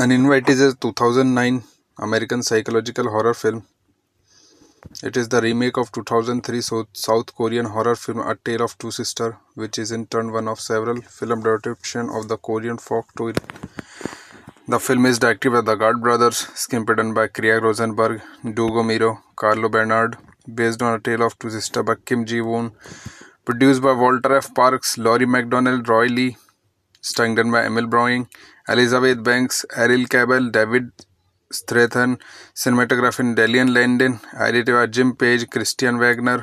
Speaker 2: uninvited is two thousand nine American psychological horror film It is the remake of two-thousand-three South Korean horror film "A Tale of Two Sisters", which is in turn one of several film adaptations of the Korean folk tale. The film is directed by the Gard brothers, screenplay by Craig Rosenberg, Dugo Miro, Carlo Bernard, based on A Tale of Two Sisters by Kim Ji-woon, produced by Walter F. Parks, Laurie MacDonald, Roy Lee, starring by Emil Browning, Elizabeth Banks, Ariel Cabell, David Strathairn in डेलियन Landin ID Jim Page Christian Wagner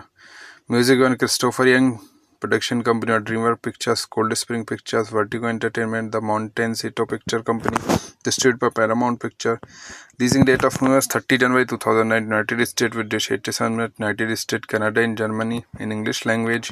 Speaker 2: music one Christopher Young production company और Dreamer Pictures Cold Spring Pictures Vertigo Entertainment the Montecito picture company distribute पर Paramount picture releasing date of न्यूर्स thirty January two thousand nine United State with date eighty seven State Canada in Germany in English language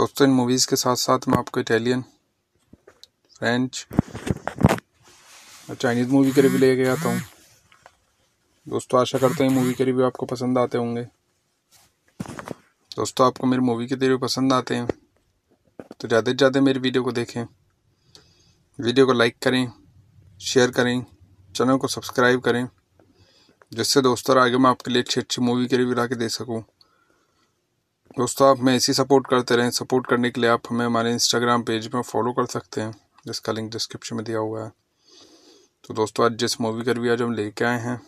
Speaker 2: दोस्तों इन मूवीज़ के साथ साथ मैं आपको इटालियन फ्रेंच और चाइनीज़ मूवी के रिव्यू हम्म। लेके आता हूँ दोस्तों आशा करते हैं मूवी के रिव्यू आपको पसंद आते होंगे दोस्तों आपको मेरी मूवी के रिव्यू पसंद आते हैं तो ज़्यादा से ज़्यादा मेरी वीडियो को देखें वीडियो को लाइक करें शेयर करें चैनल को सब्सक्राइब करें जिससे दोस्तों आगे मैं आपके लिए अच्छी अच्छी मूवी के रिव्यू ला के दे सकूँ दोस्तों आप हमें इसी सपोर्ट करते रहें सपोर्ट करने के लिए आप हमें हमारे इंस्टाग्राम पेज पर फॉलो कर सकते हैं जिसका लिंक डिस्क्रिप्शन में दिया हुआ है तो दोस्तों आज जिस मूवी का रिव्यू आज हम लेके आए हैं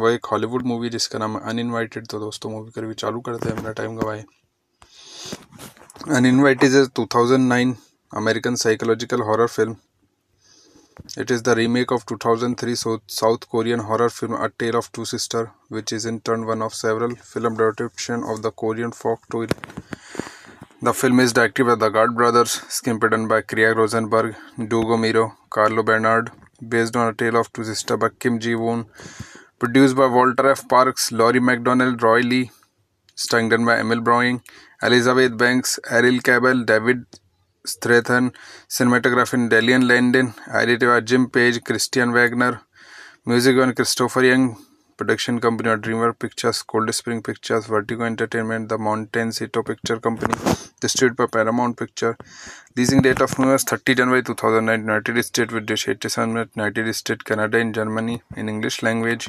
Speaker 2: वह एक हॉलीवुड मूवी जिसका नाम है अनइनवाइटेड तो दोस्तों मूवी का रिव्यू चालू करते हैं अपना टाइम गवाए uninvited is two thousand nine American psychological horror film It is the remake of two-thousand-three South Korean horror film "A Tale of Two Sisters", which is in turn one of several film adaptations of the Korean folk tale. The film is directed by the Gard brothers, screenplay by Craig Rosenberg, Dugo Miro, Carlo Bernard, based on A Tale of Two Sisters by Kim Ji-woon, produced by Walter F. Parks, Laurie MacDonald, Roy Lee, starring by Emil Browning, Elizabeth Banks, Ariel Cabell, David Strathairn in डेलियन Landin ID Jim Page Christian Wagner music one Christopher Young production company और Dreamer Pictures Cold Spring Pictures Vertigo Entertainment the Montecito picture company distribute पर Paramount picture releasing date of न्यूर्स thirty January two thousand nine United State with date eighty seven United State Canada in Germany in English language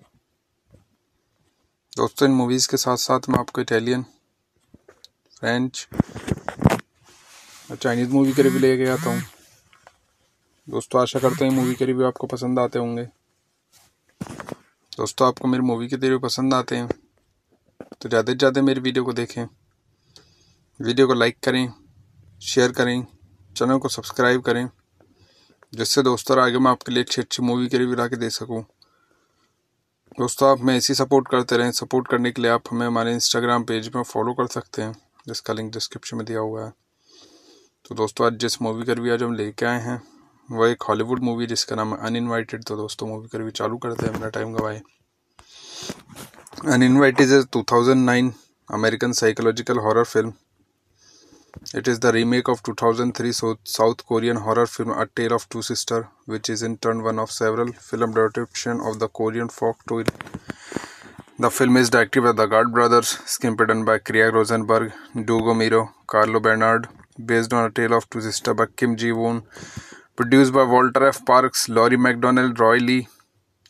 Speaker 2: दोस्तों इन मूवीज़ के साथ साथ मैं आपको इटालियन फ्रेंच और चाइनीज़ मूवी के रिव्यू लेके आता हूँ दोस्तों आशा करते हैं मूवी के रिव्यू आपको पसंद आते होंगे दोस्तों आपको मेरी मूवी के रिव्यू पसंद आते हैं तो ज़्यादा से ज़्यादा मेरी वीडियो को देखें वीडियो को लाइक करें शेयर करें चैनल को सब्सक्राइब करें जिससे दोस्तों आगे मैं आपके लिए अच्छी अच्छी मूवी के रिव्यू ला के दे सकूँ दोस्तों आप हमें इसी सपोर्ट करते रहें सपोर्ट करने के लिए आप हमें हमारे इंस्टाग्राम पेज पर फॉलो कर सकते हैं जिसका लिंक डिस्क्रिप्शन में दिया हुआ है तो दोस्तों आज जिस मूवी का रिव्यू आज हम लेके आए हैं वह एक हॉलीवुड मूवी जिसका नाम है अनइनवाइटेड तो दोस्तों मूवी का रिव्यू चालू करते हैं अपना टाइम गवाए uninvited is two thousand nine American psychological horror film It is the remake of 2003 South Korean horror film A Tale of Two Sisters, which is in turn one of several film adaptations of the Korean folk tale. The film is directed by the God brothers, screenplay by Kriya Rosenberg, Dugo Miro, Carlo Bernard, based on A Tale of Two Sisters by Kim Ji-woon, produced by Walter F. Parks, Laurie MacDonald, Roy Lee,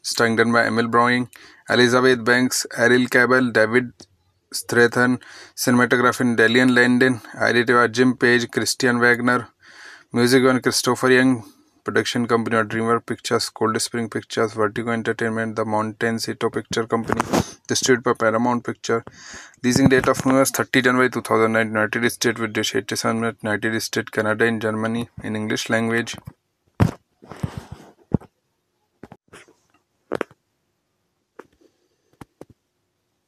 Speaker 2: starring by Emil Browning, Elizabeth Banks, Ariel Cabell, David Strathairn in डेलियन Landin editor Jim Page Christian Wagner music one Christopher Young production company और Dreamer Pictures Cold Spring Pictures Vertigo Entertainment the Montecito picture company distribute by Paramount picture releasing date of न्यूर्स thirty January two thousand nine United State with dish eighty seven United State Canada in Germany in English language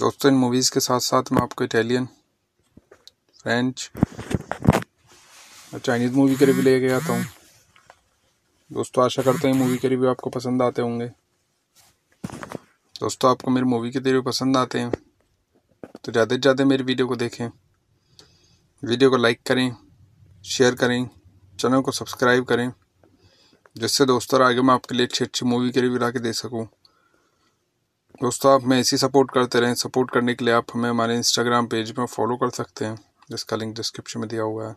Speaker 2: दोस्तों इन मूवीज़ के साथ साथ मैं आपको इटालियन फ्रेंच और चाइनीज़ मूवी के रिव्यू लेके आता हूँ दोस्तों आशा करते हैं मूवी के रिव्यू आपको पसंद आते होंगे दोस्तों आपको मेरी मूवी के रिव्यू पसंद आते हैं तो ज़्यादा से ज़्यादा मेरी वीडियो को देखें वीडियो को लाइक करें शेयर करें चैनल को सब्सक्राइब करें जिससे दोस्तों आगे मैं आपके लिए अच्छी अच्छी मूवी के रिव्यू ला के दे सकूँ दोस्तों आप हमें इसी सपोर्ट करते रहें सपोर्ट करने के लिए आप हमें हमारे इंस्टाग्राम पेज पर फॉलो कर सकते हैं जिसका लिंक डिस्क्रिप्शन में दिया हुआ है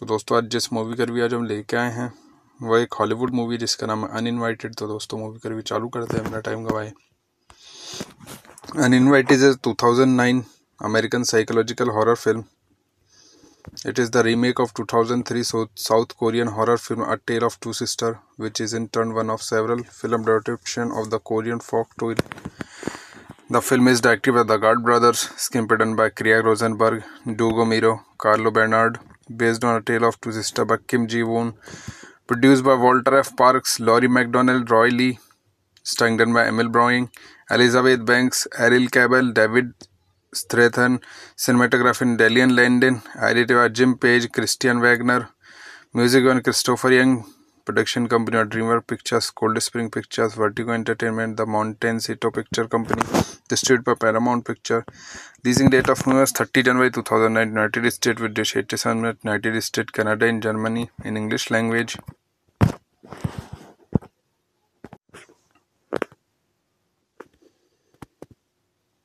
Speaker 2: तो दोस्तों आज जिस मूवी का रिव्यू आज हम लेके आए हैं वह एक हॉलीवुड मूवी जिसका नाम है अनइनवाइटेड तो दोस्तों मूवी का रिव्यू चालू करते हैं अपना टाइम गवाए uninvited is two thousand nine American psychological horror film It is the remake of two-thousand-three South Korean horror film "A Tale of Two Sisters", which is in turn one of several film adaptations of the Korean folk tale. The film is directed by the Gard brothers, screenplay by Craig Rosenberg, Dugo Miro, Carlo Bernard, based on A Tale of Two Sisters by Kim Ji-woon, produced by Walter F. Parks, Laurie MacDonald, Roy Lee, starring by Emil Browning, Elizabeth Banks, Ariel Cabell, David Strathairn cinematography डेलियन Landin ID Jim Page Christian Wagner music one Christopher Young production company और Dreamer Pictures Cold Spring Pictures Vertigo Entertainment the Montecito picture company distribute पर Paramount picture releasing date of न्यूर्स thirty January two thousand nine United State with eighty seven United State Canada in Germany in English language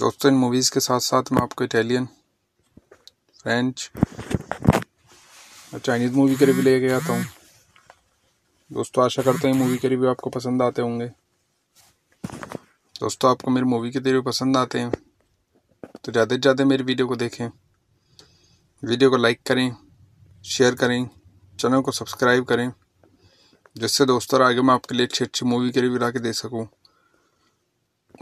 Speaker 2: दोस्तों इन मूवीज़ के साथ साथ मैं आपको इटालियन फ्रेंच और चाइनीज़ मूवी के रिव्यू लेके आता हूँ दोस्तों आशा करते हैं मूवी के रिव्यू आपको पसंद आते होंगे दोस्तों आपको मेरी मूवी के रिव्यू पसंद आते हैं तो ज़्यादा से ज़्यादा मेरी वीडियो को देखें वीडियो को लाइक करें शेयर करें चैनल को सब्सक्राइब करें जिससे दोस्तों आगे मैं आपके लिए अच्छी अच्छी मूवी के रिव्यू ला के दे सकूँ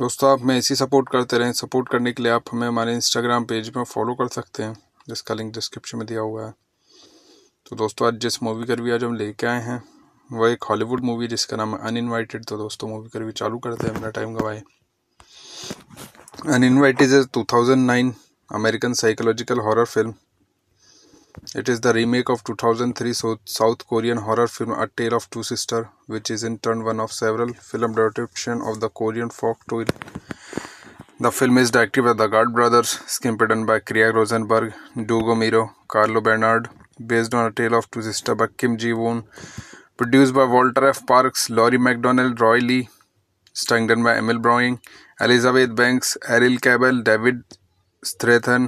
Speaker 2: दोस्तों आप हमें इसी सपोर्ट करते रहें सपोर्ट करने के लिए आप हमें हमारे इंस्टाग्राम पेज पर फॉलो कर सकते हैं जिसका लिंक डिस्क्रिप्शन में दिया हुआ है तो दोस्तों आज जिस मूवी का रिव्यू आज हम लेके आए हैं वह एक हॉलीवुड मूवी जिसका नाम है अनइनवाइटेड तो दोस्तों मूवी का रिव्यू चालू करते हैं अपना टाइम गवाए uninvited is two thousand nine American psychological horror film It is the remake of two-thousand-three South Korean horror film "A Tale of Two Sisters", which is in turn one of several film adaptations of the Korean folk tale. The film is directed by the Gard brothers, screenplay by Craig Rosenberg, Dugo Miro, Carlo Bernard, based on A Tale of Two Sisters by Kim Ji-woon, produced by Walter F. Parks, Laurie MacDonald, Roy Lee, starring by Emil Browning, Elizabeth Banks, Ariel Cabell, David Strathairn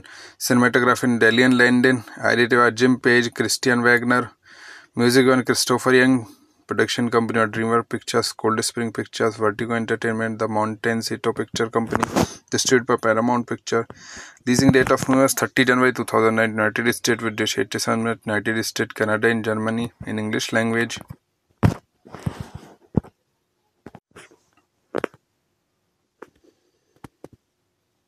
Speaker 2: in डेलियन Landin ID Jim Page Christian Wagner music one Christopher Young production company और Dreamer Pictures Cold Spring Pictures Vertigo Entertainment the Montecito picture company distribute पर Paramount picture releasing date of न्यूर्स thirty January two thousand nine United State with date eighty seven United State Canada in Germany in English language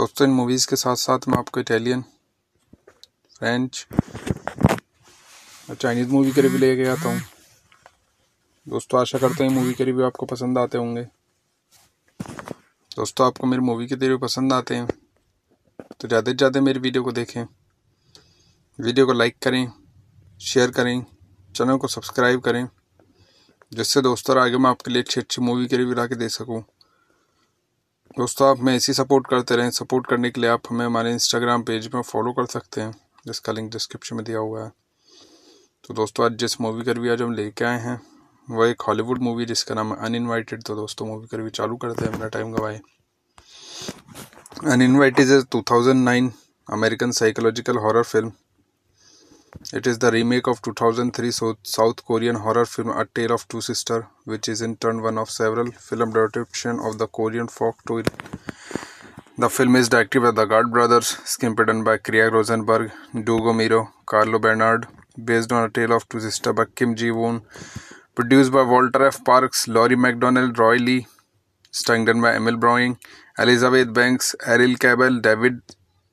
Speaker 2: दोस्तों इन मूवीज़ के साथ साथ मैं आपको इटालियन फ्रेंच और चाइनीज़ मूवी के रिव्यू लेके आता हूँ दोस्तों आशा करते हैं मूवी के रिव्यू आपको पसंद आते होंगे दोस्तों आपको मेरी मूवी के रिव्यू पसंद आते हैं तो ज़्यादा से ज़्यादा मेरी वीडियो को देखें वीडियो को लाइक करें शेयर करें चैनल को सब्सक्राइब करें जिससे दोस्तों आगे मैं आपके लिए अच्छी अच्छी मूवी के रिव्यू ला के दे सकूँ दोस्तों आप हमें इसी सपोर्ट करते रहें सपोर्ट करने के लिए आप हमें हमारे इंस्टाग्राम पेज पर फॉलो कर सकते हैं जिसका लिंक डिस्क्रिप्शन में दिया हुआ है तो दोस्तों आज जिस मूवी का रिव्यू आज हम लेके आए हैं वह एक हॉलीवुड मूवी जिसका नाम है अनइनवाइटेड तो दोस्तों मूवी का रिव्यू चालू करते हैं अपना टाइम गवाए uninvited is two thousand nine American psychological horror film It is the remake of two-thousand-three South Korean horror film "A Tale of Two Sisters", which is in turn one of several film adaptations of the Korean folk tale. The film is directed by the Gard brothers, screenplay by Craig Rosenberg, Dugo Miro, Carlo Bernard, based on A Tale of Two Sisters by Kim Ji-woon, produced by Walter F. Parks, Laurie MacDonald, Roy Lee, starring by Emil Browning, Elizabeth Banks, Ariel Cabell, David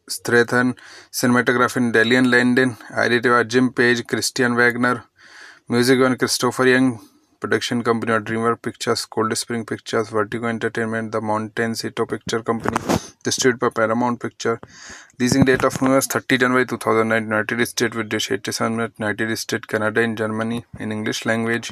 Speaker 2: Strathairn cinematography डेलियन Landin आईडिटिव Jim Page Christian Wagner music one Christopher Young production company और Dreamer Pictures Cold Spring Pictures Vertigo Entertainment the Montecito picture company distribute पर Paramount picture releasing date of न्यूर्स thirty January two thousand nine United State with date eighty seven United State Canada in Germany in English language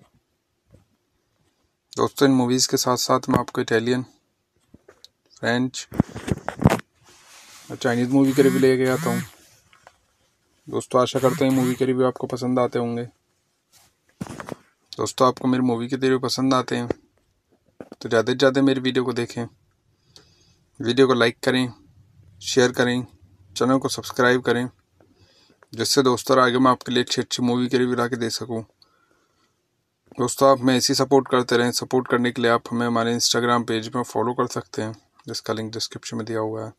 Speaker 2: दोस्तों इन मूवीज़ के साथ साथ मैं आपको इटालियन फ्रेंच और चाइनीज़ मूवी के रिव्यू लेके आता हूँ दोस्तों आशा करते हैं मूवी के रिव्यू आपको पसंद आते होंगे दोस्तों आपको मेरी मूवी के रिव्यू पसंद आते हैं तो ज़्यादा से ज़्यादा मेरी वीडियो को देखें वीडियो को लाइक करें शेयर करें चैनल को सब्सक्राइब करें जिससे दोस्तों आगे मैं आपके लिए अच्छी अच्छी मूवी के रिव्यू ला के दे सकूँ दोस्तों आप हमें इसी सपोर्ट करते रहें सपोर्ट करने के लिए आप हमें हमारे इंस्टाग्राम पेज पर फॉलो कर सकते हैं जिसका लिंक डिस्क्रिप्शन में दिया हुआ है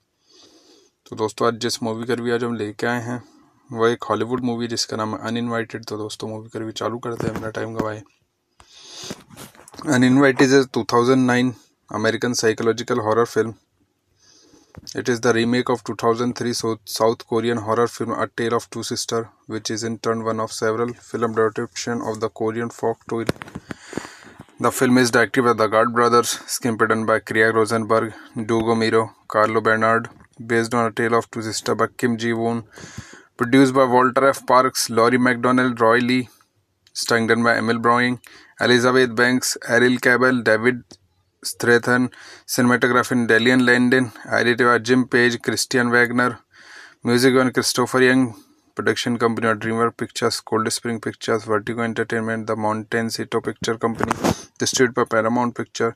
Speaker 2: तो दोस्तों आज जिस मूवी का रिव्यू आज हम लेके आए हैं वह एक हॉलीवुड मूवी जिसका नाम है अनइनवाइटेड तो दोस्तों मूवी का रिव्यू चालू करते हैं अपना टाइम गवाए uninvited is two thousand nine American psychological horror film It is the remake of 2003 South Korean horror film A Tale of Two Sisters, which is in turn one of several film adaptations of the Korean folk tale. The film is directed by the God brothers, screenplay by Kriya Rosenberg, Dugo Miro, Carlo Bernard, based on A Tale of Two Sisters by Kim Ji-woon, produced by Walter F. Parks, Laurie MacDonald, Roy Lee, starring by Emil Browning, Elizabeth Banks, Ariel Cabell, David Strathairn cinematography डेलियन Landin ID Jim Page Christian Wagner music one Christopher Young production company और Dreamer Pictures Cold Spring Pictures Vertigo Entertainment the Montecito picture company distribute पर Paramount picture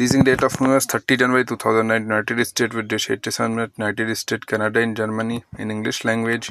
Speaker 2: releasing date of न्यूर्स thirty January two thousand nine United State with date eighty seven United State Canada in Germany in English language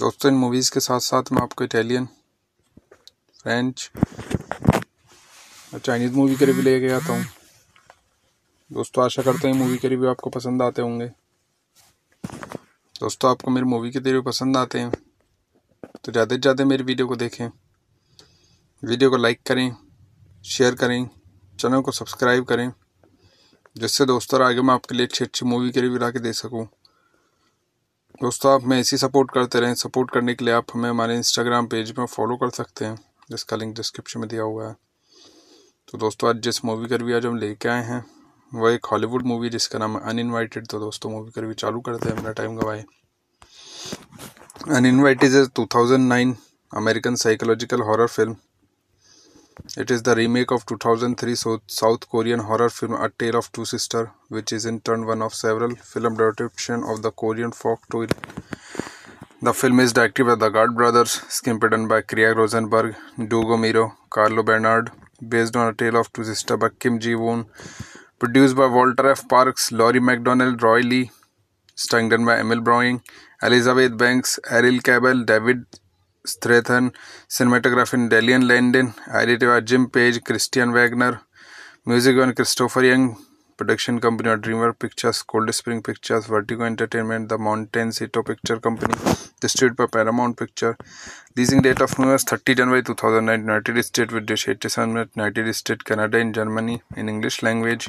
Speaker 2: दोस्तों इन मूवीज़ के साथ साथ मैं आपको इटालियन फ्रेंच और चाइनीज़ मूवी के रिव्यू लेके आता हूँ दोस्तों आशा करते हैं मूवी के रिव्यू आपको पसंद आते होंगे दोस्तों आपको मेरी मूवी के रिव्यू पसंद आते हैं तो ज़्यादा से ज़्यादा मेरी वीडियो को देखें वीडियो को लाइक करें शेयर करें चैनल को सब्सक्राइब करें जिससे दोस्तों आगे मैं आपके लिए अच्छी अच्छी मूवी के रिव्यू ला के दे सकूँ दोस्तों आप हमें इसी सपोर्ट करते रहें सपोर्ट करने के लिए आप हमें हमारे इंस्टाग्राम पेज पर फॉलो कर सकते हैं जिसका लिंक डिस्क्रिप्शन में दिया हुआ है तो दोस्तों आज जिस मूवी का रिव्यू आज हम लेके आए हैं वह एक हॉलीवुड मूवी जिसका नाम है अनइनवाइटेड तो दोस्तों मूवी का रिव्यू चालू करते हैं अपना टाइम गवाए uninvited is two thousand nine American psychological horror film It is the remake of two-thousand-three South Korean horror film "A Tale of Two Sisters", which is in turn one of several film adaptations of the Korean folk tale. The film is directed by the Gard brothers, screenplay by Craig Rosenberg, Dugo Miro, Carlo Bernard, based on A Tale of Two Sisters by Kim Ji-woon, produced by Walter F. Parks, Laurie MacDonald, Roy Lee, starring by Emil Browning, Elizabeth Banks, Ariel Cabell, David Strathairn cinematography डेलियन Landin आईडिटिव Jim Page Christian Wagner music one Christopher Young production company और Dreamer Pictures Cold Spring Pictures Vertigo Entertainment the Montecito picture company distribute पर Paramount picture releasing date of न्यूर्स thirty January two thousand nine United State with dish eighty seven United State Canada in Germany in English language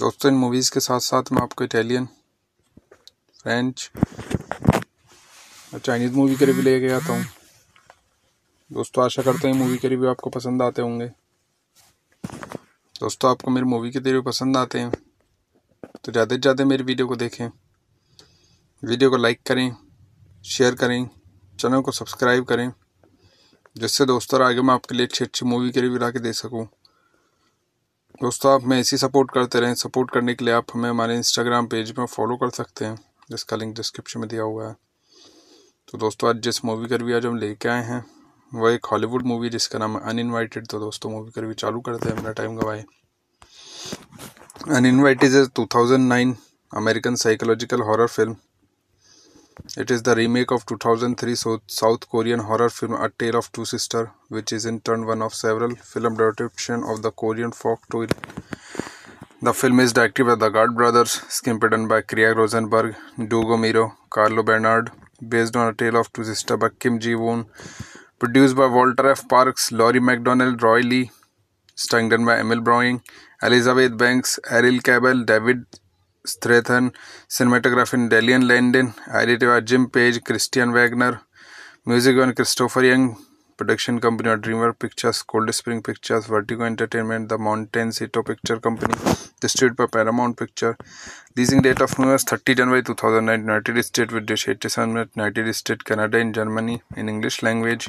Speaker 2: दोस्तों इन मूवीज़ के साथ साथ मैं आपको इटालियन फ्रेंच और चाइनीज़ मूवी के रिव्यू लेके आता हूँ दोस्तों आशा करते हैं मूवी के रिव्यू आपको पसंद आते होंगे दोस्तों आपको मेरी मूवी के रिव्यू पसंद आते हैं तो ज़्यादा से ज़्यादा मेरी वीडियो को देखें वीडियो को लाइक करें शेयर करें चैनल को सब्सक्राइब करें जिससे दोस्तों आगे मैं आपके लिए अच्छी अच्छी मूवी के रिव्यू ला के दे सकूँ दोस्तों आप हमें इसी सपोर्ट करते रहें सपोर्ट करने के लिए आप हमें हमारे इंस्टाग्राम पेज पर फॉलो कर सकते हैं जिसका लिंक डिस्क्रिप्शन में दिया हुआ है तो दोस्तों आज जिस मूवी का रिव्यू आज हम लेके आए हैं वह एक हॉलीवुड मूवी जिसका नाम है अनइनवाइटेड तो दोस्तों मूवी का रिव्यू चालू करते हैं अपना टाइम गवाए uninvited is two thousand nine American psychological horror film It is the remake of two-thousand-three South Korean horror film "A Tale of Two Sisters", which is in turn one of several film adaptations of the Korean folk tale. The film is directed by the Gard brothers, screenplay by Craig Rosenberg, Dugo Miro, Carlo Bernard, based on A Tale of Two Sisters by Kim Ji-woon, produced by Walter F. Parks, Laurie MacDonald, Roy Lee, starring by Emil Browning, Elizabeth Banks, Ariel Cabell, David Strathairn in डेलियन Landin ID Jim Page Christian Wagner music one Christopher Young production company और Dreamer Pictures Cold Spring Pictures Vertigo Entertainment the Montecito picture company distribute पर Paramount picture releasing date of न्यूर्स thirty January two thousand nine United State with date eighty seven United State Canada in Germany in English language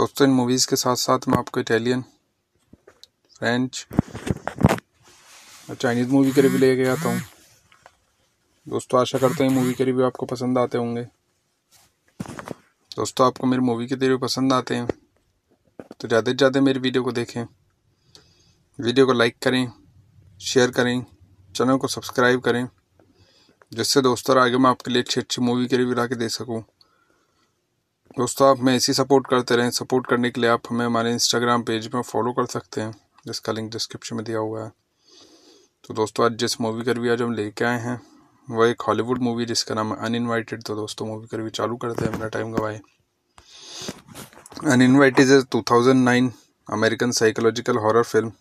Speaker 2: दोस्तों इन मूवीज़ के साथ साथ मैं आपको इटालियन फ्रेंच और चाइनीज़ मूवी के रिव्यू हम्म। लेके आता हूँ दोस्तों आशा करते हैं मूवी के रिव्यू आपको पसंद आते होंगे दोस्तों आपको मेरी मूवी के रिव्यू पसंद आते हैं तो ज़्यादा से ज़्यादा मेरी वीडियो को देखें वीडियो को लाइक करें शेयर करें चैनल को सब्सक्राइब करें जिससे दोस्तों आगे मैं आपके लिए अच्छी अच्छी मूवी के रिव्यू ला के दे सकूँ दोस्तों आप हमें इसी सपोर्ट करते रहें सपोर्ट करने के लिए आप हमें हमारे इंस्टाग्राम पेज पर फॉलो कर सकते हैं जिसका लिंक डिस्क्रिप्शन में दिया हुआ है तो दोस्तों आज जिस मूवी का रिव्यू आज हम लेके आए हैं वह एक हॉलीवुड मूवी जिसका नाम है अनइनवाइटेड तो दोस्तों मूवी का रिव्यू चालू करते हैं अपना टाइम गवाए uninvited is two thousand nine American psychological horror film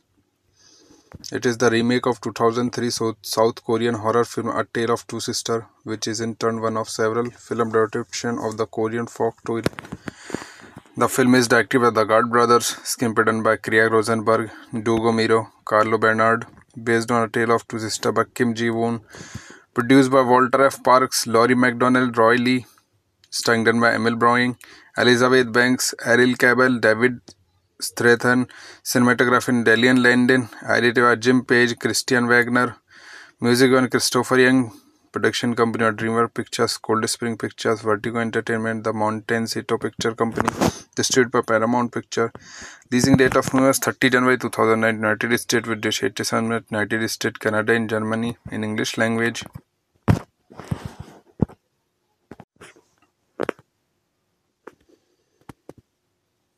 Speaker 2: It is the remake of two-thousand-three South Korean horror film "A Tale of Two Sisters", which is in turn one of several film adaptations of the Korean folk tale. The film is directed by the Gard brothers, screenplay by Craig Rosenberg, Dugo Miro, Carlo Bernard, based on A Tale of Two Sisters by Kim Ji-woon, produced by Walter F. Parks, Laurie MacDonald, Roy Lee, starring by Emil Browning, Elizabeth Banks, Ariel Cabell, David Strathairn cinematography डेलियन Landin ID Jim Page Christian Wagner music one Christopher Young production company और Dreamer Pictures Cold Spring Pictures Vertigo Entertainment the Montecito picture company distribute पर Paramount picture releasing date of न्यूर्स thirty January two thousand nine United State with date eighty seven United State Canada in Germany in English language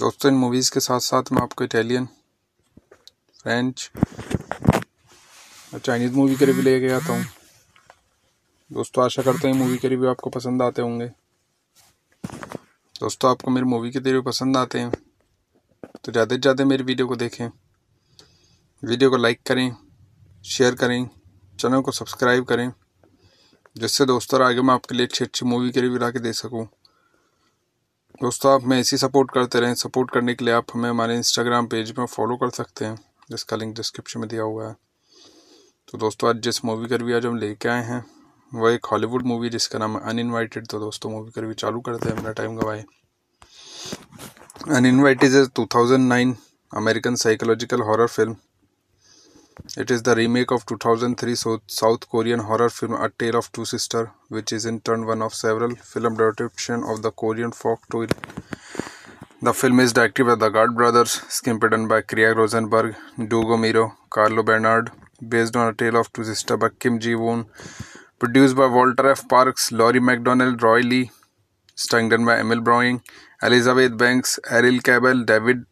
Speaker 2: दोस्तों इन मूवीज़ के साथ साथ मैं आपको इटालियन फ्रेंच और चाइनीज़ मूवी के रिव्यू लेके आता हूँ दोस्तों आशा करते हैं मूवी के रिव्यू आपको पसंद आते होंगे दोस्तों आपको मेरी मूवी के रिव्यू पसंद आते हैं तो ज़्यादा से ज़्यादा मेरी वीडियो को देखें वीडियो को लाइक करें शेयर करें चैनल को सब्सक्राइब करें जिससे दोस्तों आगे मैं आपके लिए अच्छी अच्छी मूवी के रिव्यू ला के दे सकूँ दोस्तों आप हमें इसी सपोर्ट करते रहें सपोर्ट करने के लिए आप हमें हमारे इंस्टाग्राम पेज पर फॉलो कर सकते हैं जिसका लिंक डिस्क्रिप्शन में दिया हुआ है तो दोस्तों आज जिस मूवी का रिव्यू आज हम लेके आए हैं वह एक हॉलीवुड मूवी जिसका नाम है अनइनवाइटेड तो दोस्तों मूवी का रिव्यू चालू करते हैं अपना टाइम गवाए uninvited is two thousand nine American psychological horror film It is the remake of 2003 South Korean horror film A Tale of Two Sisters, which is in turn one of several film adaptations of the Korean folk tale. The film is directed by the God brothers, screenplay by Kriya Rosenberg, Dugo Miro, Carlo Bernard, based on A Tale of Two Sisters by Kim Ji-woon, produced by Walter F. Parks, Laurie MacDonald, Roy Lee, starring by Emil Browning, Elizabeth Banks, Ariel Cabell, David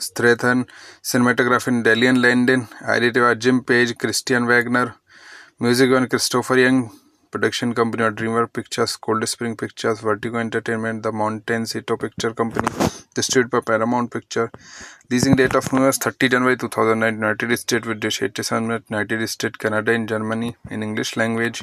Speaker 2: Strathairn cinematography डेलियन Landin आईडिटिव Jim Page Christian Wagner music one Christopher Young production company और Dreamer Pictures Cold Spring Pictures Vertigo Entertainment the Montecito picture company distribute पर Paramount picture releasing date of न्यूर्स thirty January two thousand nine United State with dish eighty seven United State Canada in Germany in English language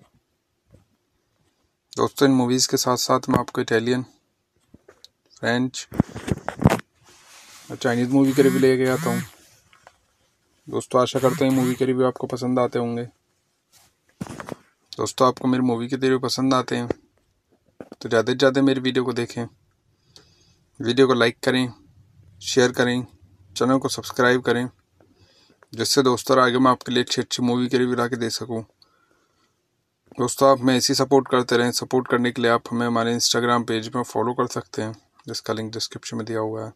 Speaker 2: दोस्तों इन मूवीज़ के साथ साथ मैं आपको इटालियन फ्रेंच और चाइनीज़ मूवी के रिव्यू लेके आता हूँ दोस्तों आशा करते हैं मूवी के रिव्यू आपको पसंद आते होंगे दोस्तों आपको मेरी मूवी के रिव्यू पसंद आते हैं तो ज़्यादा से ज़्यादा मेरी वीडियो को देखें वीडियो को लाइक करें शेयर करें चैनल को सब्सक्राइब करें जिससे दोस्तों आगे मैं आपके लिए अच्छी अच्छी मूवी के रिव्यू ला के दे सकूँ दोस्तों आप हमें इसी सपोर्ट करते रहें सपोर्ट करने के लिए आप हमें हमारे इंस्टाग्राम पेज पर फॉलो कर सकते हैं जिसका लिंक डिस्क्रिप्शन में दिया हुआ है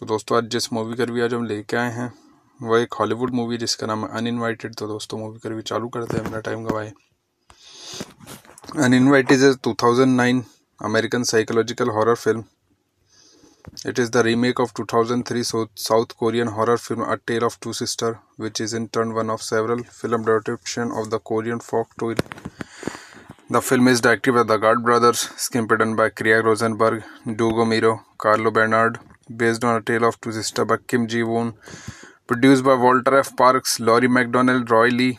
Speaker 2: तो दोस्तों आज जिस मूवी का रिव्यू आज हम लेके आए हैं वह एक हॉलीवुड मूवी जिसका नाम है अनइनवाइटेड तो दोस्तों मूवी का रिव्यू चालू करते हैं अपना टाइम गवाए uninvited is two thousand nine American psychological horror film It is the remake of two-thousand-three South Korean horror film "A Tale of Two Sisters", which is in turn one of several film adaptations of the Korean folk tale. The film is directed by the Gard brothers, screenplay by Craig Rosenberg, Dugo Miro, Carlo Bernard, based on A Tale of Two Sisters by Kim Ji-woon, produced by Walter F. Parks, Laurie MacDonald, Roy Lee,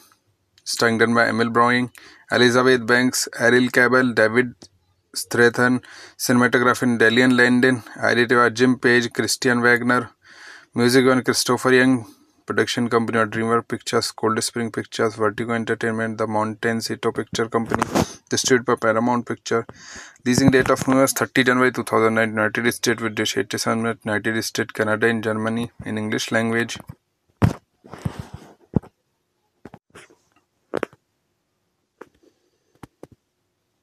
Speaker 2: starring by Emil Browning, Elizabeth Banks, Ariel Cabell, David Strathairn cinematography डेलियन Landin ID Jim Page Christian Wagner music one Christopher Young production company और Dreamer Pictures Cold Spring Pictures Vertigo Entertainment the Montecito picture company distribute पर Paramount picture releasing date of न्यूर्स thirty January two thousand nine United State with date eighty seven United State Canada in Germany in English
Speaker 1: language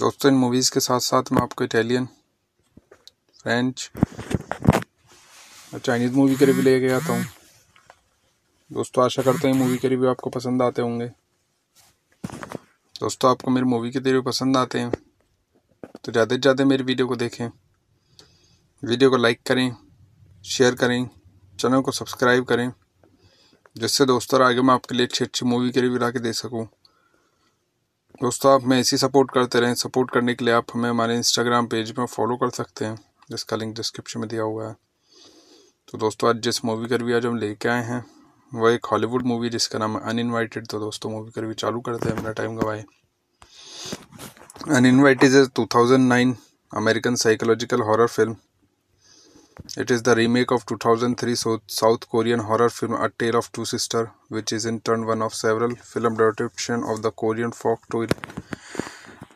Speaker 2: दोस्तों इन मूवीज़ के साथ साथ मैं आपको इटालियन फ्रेंच और चाइनीज़ मूवी के रिव्यू हम्म। लेके आता हूँ दोस्तों आशा करते हैं मूवी के रिव्यू आपको पसंद आते होंगे दोस्तों आपको मेरी मूवी के रिव्यू पसंद आते हैं तो ज़्यादा से ज़्यादा मेरी वीडियो को देखें वीडियो को लाइक करें शेयर करें चैनल को सब्सक्राइब करें जिससे दोस्तों आगे मैं आपके लिए अच्छी अच्छी मूवी के रिव्यू ला के दे सकूँ दोस्तों आप हमें इसी सपोर्ट करते रहें सपोर्ट करने के लिए आप हमें हमारे इंस्टाग्राम पेज पर फॉलो कर सकते हैं जिसका लिंक डिस्क्रिप्शन में दिया हुआ है तो दोस्तों आज जिस मूवी का रिव्यू आज हम लेके आए हैं वह एक हॉलीवुड मूवी जिसका नाम है अनइनवाइटेड तो दोस्तों मूवी का रिव्यू चालू करते हैं अपना टाइम गवाए uninvited is two thousand nine American psychological horror film It is the remake of two-thousand-three South Korean horror film "A Tale of Two Sisters", which is in turn one of several film adaptations of the Korean folk tale.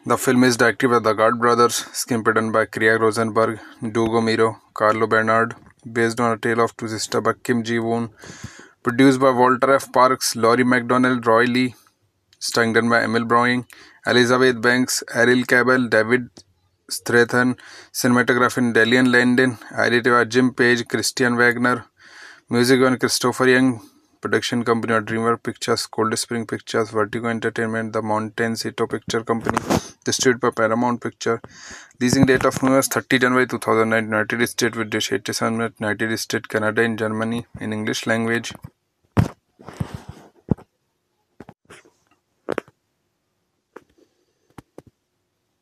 Speaker 2: The film is directed by the Gard brothers, screenplay by Craig Rosenberg, Dugo Miro, Carlo Bernard, based on A Tale of Two Sisters by Kim Ji-woon, produced by Walter F. Parks, Laurie MacDonald, Roy Lee, starring by Emil Browning, Elizabeth Banks, Ariel Cabell, David Strathairn in डेलियन Landin आईडिटिव Jim Page Christian Wagner music one Christopher Young production company और Dreamer Pictures Cold Spring Pictures Vertigo Entertainment the Montecito picture company distribute पर Paramount picture releasing date of न्यूर्स thirty January two thousand nine United State with date eighty seven United State Canada in Germany in
Speaker 1: English language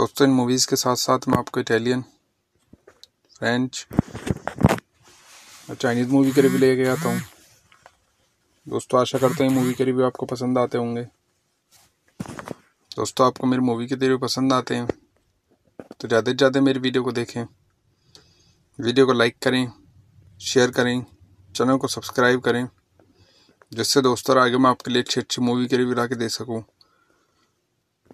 Speaker 2: दोस्तों इन मूवीज़ के साथ साथ मैं आपको इटालियन फ्रेंच और चाइनीज़ मूवी के रिव्यू हम्म। लेके आता हूँ दोस्तों आशा करते हैं मूवी के रिव्यू आपको पसंद आते होंगे दोस्तों आपको मेरी मूवी के रिव्यू पसंद आते हैं तो ज़्यादा से ज़्यादा मेरी वीडियो को देखें वीडियो को लाइक करें शेयर करें चैनल को सब्सक्राइब करें जिससे दोस्तों आगे मैं आपके लिए अच्छी अच्छी मूवी के रिव्यू ला के दे सकूँ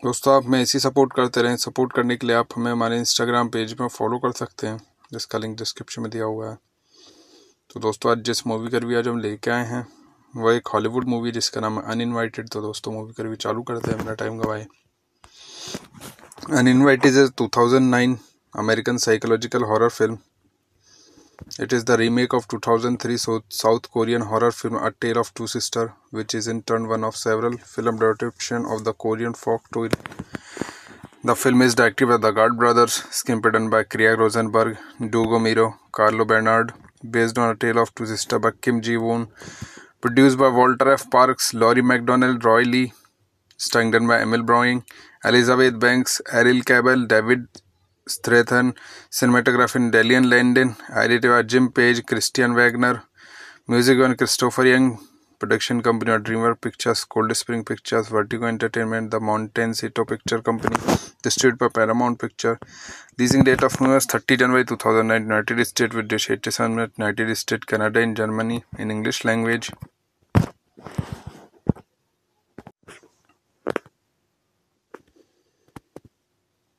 Speaker 2: दोस्तों आप हमें इसी सपोर्ट करते रहें सपोर्ट करने के लिए आप हमें हमारे इंस्टाग्राम पेज पर फॉलो कर सकते हैं जिसका लिंक डिस्क्रिप्शन में दिया हुआ है तो दोस्तों आज जिस मूवी का रिव्यू आज हम लेके आए हैं वह एक हॉलीवुड मूवी जिसका नाम है अनइनवाइटेड तो दोस्तों मूवी का रिव्यू चालू करते हैं अपना टाइम गवाए uninvited is two thousand nine American psychological horror film It is the remake of two-thousand-three South Korean horror film "A Tale of Two Sisters", which is in turn one of several film adaptations of the Korean folk tale. The film is directed by the Gard brothers, screenplay by Craig Rosenberg, Dugo Miro, Carlo Bernard, based on A Tale of Two Sisters by Kim Ji-woon, produced by Walter F. Parks, Laurie MacDonald, Roy Lee, starring by Emil Browning, Elizabeth Banks, Ariel Cabell, David Strathairn cinematography डेलियन Landin आईडिटिव Jim Page Christian Wagner music one Christopher Young production company और Dreamer Pictures Cold Spring Pictures Vertigo Entertainment the Montecito picture company distribute पर Paramount picture releasing date of न्यूर्स thirty January two thousand nine United State with dish eighty seven United State Canada in Germany in English language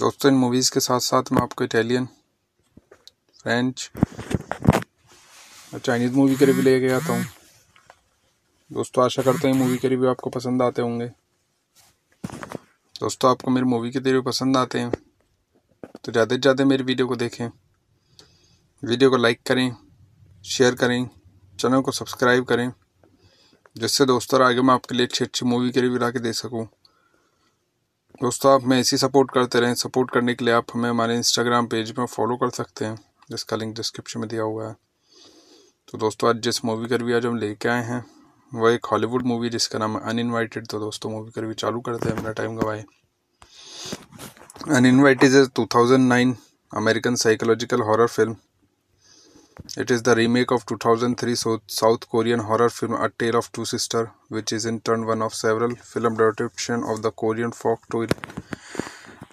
Speaker 2: दोस्तों इन मूवीज़ के साथ साथ मैं आपको इटालियन फ्रेंच और चाइनीज़ मूवी के रिव्यू लेके आता हूँ दोस्तों आशा करते हैं मूवी के रिव्यू आपको पसंद आते होंगे दोस्तों आपको मेरी मूवी के रिव्यू पसंद आते हैं तो ज़्यादा से ज़्यादा मेरी वीडियो को देखें वीडियो को लाइक करें शेयर करें चैनल को सब्सक्राइब करें जिससे दोस्तों आगे मैं आपके लिए अच्छी अच्छी मूवी के रिव्यू ला के दे सकूँ दोस्तों आप हमें इसी सपोर्ट करते रहें सपोर्ट करने के लिए आप हमें हमारे इंस्टाग्राम पेज पर फॉलो कर सकते हैं जिसका लिंक डिस्क्रिप्शन में दिया हुआ है तो दोस्तों आज जिस मूवी का रिव्यू आज हम लेके आए हैं वह एक हॉलीवुड मूवी जिसका नाम है अनइनवाइटेड तो दोस्तों मूवी का रिव्यू चालू करते हैं अपना टाइम गवाए uninvited is two thousand nine American psychological horror film It is the remake of 2003 South Korean horror film A Tale of Two Sisters, which is in turn one of several film adaptations of the Korean folk tale.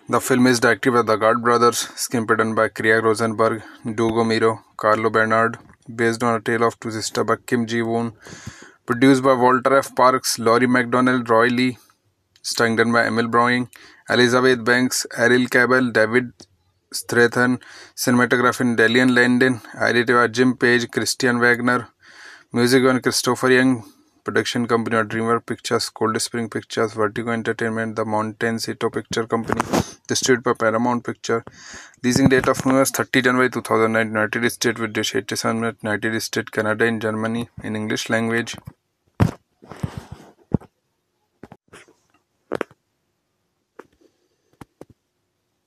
Speaker 2: The film is directed by the God brothers, screenplay by Krieg Rosenberg, Dugo Miro, Carlo Bernard, based on A Tale of Two Sisters by Kim Ji-woon, produced by Walter F. Parks, Laurie MacDonald, Roy Lee, starring by Emil Browning, Elizabeth Banks, Ariel Cabell, David Strathairn cinematography डेलियन Landin आईडिटिव Jim Page Christian Wagner music one Christopher Young production company और Dreamer Pictures Cold Spring Pictures Vertigo Entertainment the Montecito picture company distribute पर Paramount picture releasing date of न्यूर्स thirty January two thousand nine United State with dish eighty seven United State Canada in Germany in English language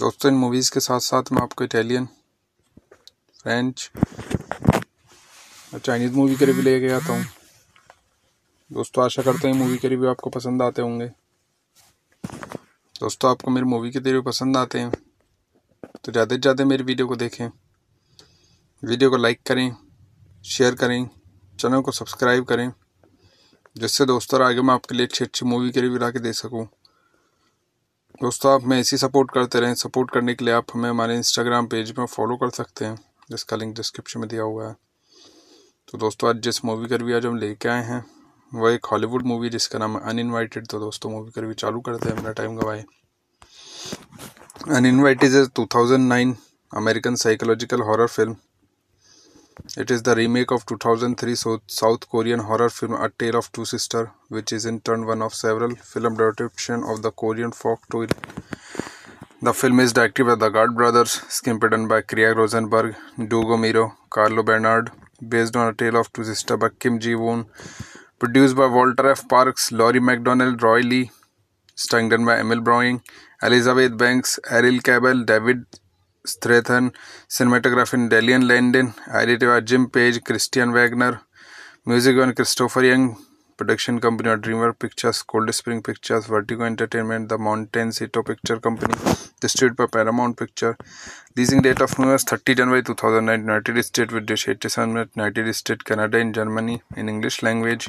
Speaker 2: दोस्तों इन मूवीज़ के साथ साथ मैं आपको इटालियन फ्रेंच और चाइनीज़ मूवी के रिव्यू लेके आता हूँ दोस्तों आशा करते हैं मूवी के रिव्यू आपको पसंद आते होंगे दोस्तों आपको मेरी मूवी के रिव्यू पसंद आते हैं तो ज़्यादा से ज़्यादा मेरी वीडियो को देखें वीडियो को लाइक करें शेयर करें चैनल को सब्सक्राइब करें जिससे दोस्तों आगे मैं आपके लिए अच्छी अच्छी मूवी के रिव्यू ला के दे सकूँ दोस्तों आप हमें इसी सपोर्ट करते रहें सपोर्ट करने के लिए आप हमें हमारे इंस्टाग्राम पेज पर फॉलो कर सकते हैं जिसका लिंक डिस्क्रिप्शन में दिया हुआ है तो दोस्तों आज जिस मूवी का रिव्यू आज हम लेके आए हैं वह एक हॉलीवुड मूवी जिसका नाम है अनइनवाइटेड तो दोस्तों मूवी का रिव्यू चालू करते हैं अपना टाइम गवाए uninvited is two thousand nine American psychological horror film It is the remake of two-thousand-three South Korean horror film "A Tale of Two Sisters", which is in turn one of several film adaptations of the Korean folk tale. The film is directed by the Gard brothers, screenplay by Craig Rosenberg, Dugo Miro, Carlo Bernard, based on A Tale of Two Sisters by Kim Ji-woon, produced by Walter F. Parks, Laurie MacDonald, Roy Lee, starring by Emil Browning, Elizabeth Banks, Ariel Cabell, David Strathairn cinematography डेलियन Landin आईडिटिव Jim Page Christian Wagner music one Christopher Young production company और Dreamer Pictures Cold Spring Pictures Vertigo Entertainment the Montecito picture company distribute पर Paramount picture releasing date of न्यूर्स thirty January two thousand nine United State with dish eighty seven United State Canada in Germany in English language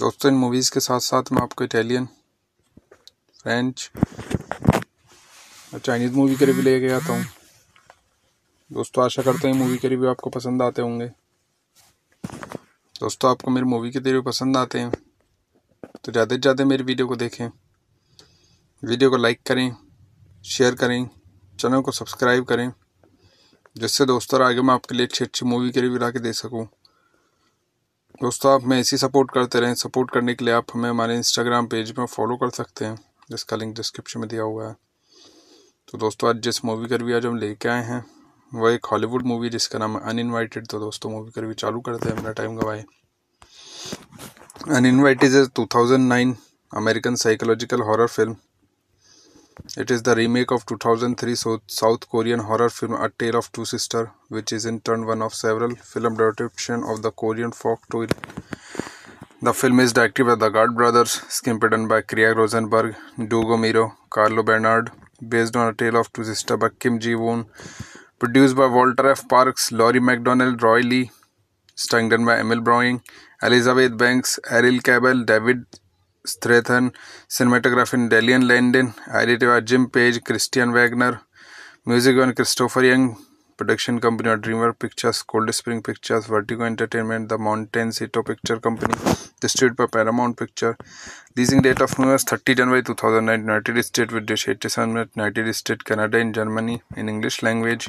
Speaker 2: दोस्तों इन मूवीज़ के साथ साथ मैं आपको इटालियन फ्रेंच और चाइनीज़ मूवी के रिव्यू लेके आता हूँ दोस्तों आशा करते हैं मूवी के रिव्यू आपको पसंद आते होंगे दोस्तों आपको मेरी मूवी के रिव्यू पसंद आते हैं तो ज़्यादा से ज़्यादा मेरी वीडियो को देखें वीडियो को लाइक करें शेयर करें चैनल को सब्सक्राइब करें जिससे दोस्तों आगे मैं आपके लिए अच्छी अच्छी मूवी के रिव्यू ला के दे सकूँ दोस्तों आप हमें इसी सपोर्ट करते रहें सपोर्ट करने के लिए आप हमें हमारे इंस्टाग्राम पेज पर फॉलो कर सकते हैं जिसका लिंक डिस्क्रिप्शन में दिया हुआ है तो दोस्तों आज जिस मूवी का रिव्यू आज हम लेके आए हैं वह एक हॉलीवुड मूवी जिसका नाम है अनइनवाइटेड तो दोस्तों मूवी का रिव्यू चालू करते हैं अपना टाइम गवाए uninvited is two thousand nine American psychological horror film It is the remake of two thousand three South Korean horror film "A Tale of Two Sisters", which is in turn one of several film adaptations of the Korean folk tale. The film is directed by the Gard brothers, screenplay by Craig Rosenberg, Dugo Miro, Carlo Bernard, based on A Tale of Two Sisters by Kim Ji-woon, produced by Walter F. Parks, Laurie MacDonald, Roy Lee, starring by Emil Browning, Elizabeth Banks, Ariel Cabell, David Strathairn in डेलियन Landin ID are Jim Page Christian Wagner music one Christopher Young production company और Dreamer Pictures Cold Spring Pictures Vertigo Entertainment the Montecito picture company distribute पर Paramount picture releasing date of न्यूर्स thirty January two thousand nine United State with date eighty seven United State Canada in Germany in English language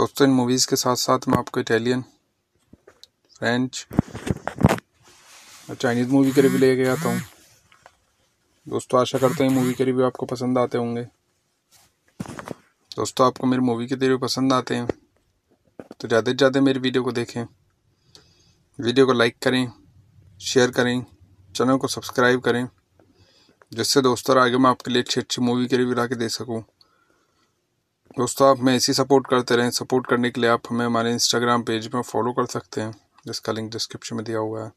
Speaker 2: दोस्तों इन मूवीज़ के साथ साथ मैं आपको इटालियन फ्रेंच और चाइनीज़ मूवी के रिव्यू हम्म। लेके आता हूँ दोस्तों आशा करते हैं मूवी के रिव्यू आपको पसंद आते होंगे दोस्तों आपको मेरी मूवी के रिव्यू पसंद आते हैं तो ज़्यादा से ज़्यादा मेरी वीडियो को देखें वीडियो को लाइक करें शेयर करें चैनल को सब्सक्राइब करें जिससे दोस्तों आगे मैं आपके लिए अच्छी अच्छी मूवी के रिव्यू ला के दे सकूँ दोस्तों आप हमें इसी सपोर्ट करते रहें सपोर्ट करने के लिए आप हमें हमारे इंस्टाग्राम पेज पर फॉलो कर सकते हैं जिसका लिंक डिस्क्रिप्शन में दिया हुआ है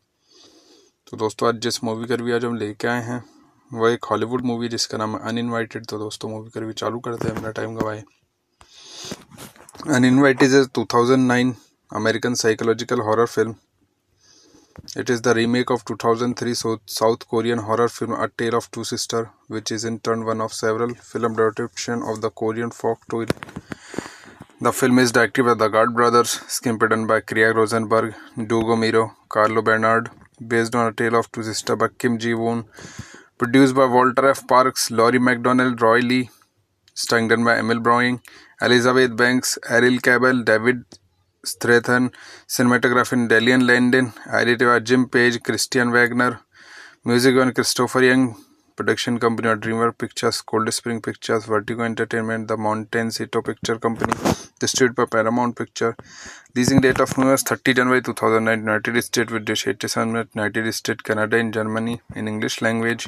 Speaker 2: तो दोस्तों आज जिस मूवी का रिव्यू आज हम लेके आए हैं वह एक हॉलीवुड मूवी जिसका नाम है अनइनवाइटेड तो दोस्तों मूवी का रिव्यू चालू करते हैं अपना टाइम गवाए uninvited is two thousand nine American psychological horror film It is the remake of two-thousand-three South Korean horror film "A Tale of Two Sisters", which is in turn one of several film adaptations of the Korean folk tale. The film is directed by the Gard brothers, screenplay by Craig Rosenberg, Dugo Miro, Carlo Bernard, based on A Tale of Two Sisters by Kim Ji-woon, produced by Walter F. Parks, Laurie MacDonald, Roy Lee, starring by Emil Browning, Elizabeth Banks, Ariel Cabell, David Strathairn cinematography डेलियन Landin आईडिटिव Jim Page Christian Wagner music one Christopher Young production company और Dreamer Pictures Cold Spring Pictures Vertigo Entertainment the Montecito picture company distribute पर Paramount picture releasing date of न्यूर्स thirty January two thousand nine United State with date eighty seven United State Canada in Germany in English language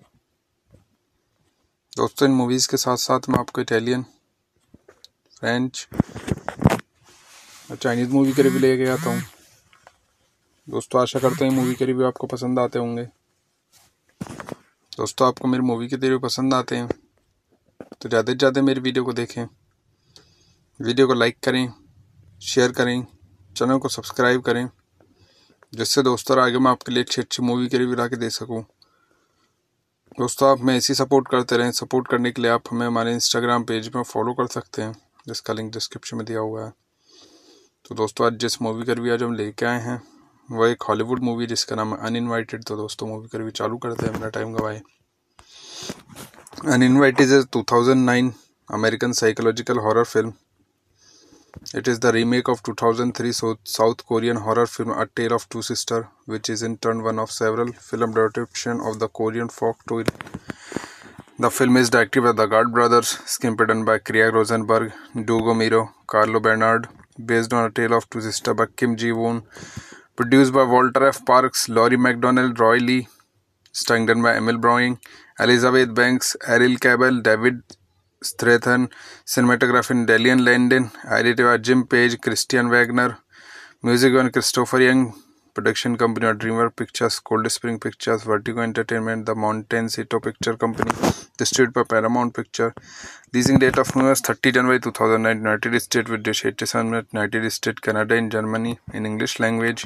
Speaker 2: दोस्तों इन मूवीज़ के साथ साथ मैं आपको इटालियन फ्रेंच और चाइनीज़ मूवी के रिव्यू लेके आता हूँ दोस्तों आशा करते हैं मूवी के रिव्यू आपको पसंद आते होंगे दोस्तों आपको मेरी मूवी के रिव्यू पसंद आते हैं तो ज़्यादा से ज़्यादा मेरी वीडियो को देखें वीडियो को लाइक करें शेयर करें चैनल को सब्सक्राइब करें जिससे दोस्तों आगे मैं आपके लिए अच्छी अच्छी मूवी के रिव्यू ला के दे सकूँ दोस्तों आप हमें इसी सपोर्ट करते रहें सपोर्ट करने के लिए आप हमें हमारे इंस्टाग्राम पेज पर फॉलो कर सकते हैं जिसका लिंक डिस्क्रिप्शन में दिया हुआ है तो दोस्तों आज जिस मूवी का रिव्यू आज हम लेके आए हैं वह एक हॉलीवुड मूवी जिसका नाम है अनइनवाइटेड तो दोस्तों मूवी का रिव्यू चालू करते हैं अपना टाइम गवाए uninvited is two thousand nine American psychological horror film It is the remake of two-thousand-three South Korean horror film "A Tale of Two Sisters", which is in turn one of several film adaptations of the Korean folk tale. The film is directed by the Gard brothers, screenplay by Craig Rosenberg, Dugo Miro, Carlo Bernard, based on A Tale of Two Sisters by Kim Ji-woon, produced by Walter F. Parks, Laurie MacDonald, Roy Lee, starring by Emil Browning, Elizabeth Banks, Ariel Cabell, David Strathairn in डेलियन Landin ID are Jim Page Christian Wagner music one Christopher Young production company और Dreamer Pictures Cold Spring Pictures Vertigo Entertainment the Montecito picture company distribute पर Paramount picture releasing date of न्यूर्स thirty January two thousand nine United State with eighty seven United State Canada in Germany in English language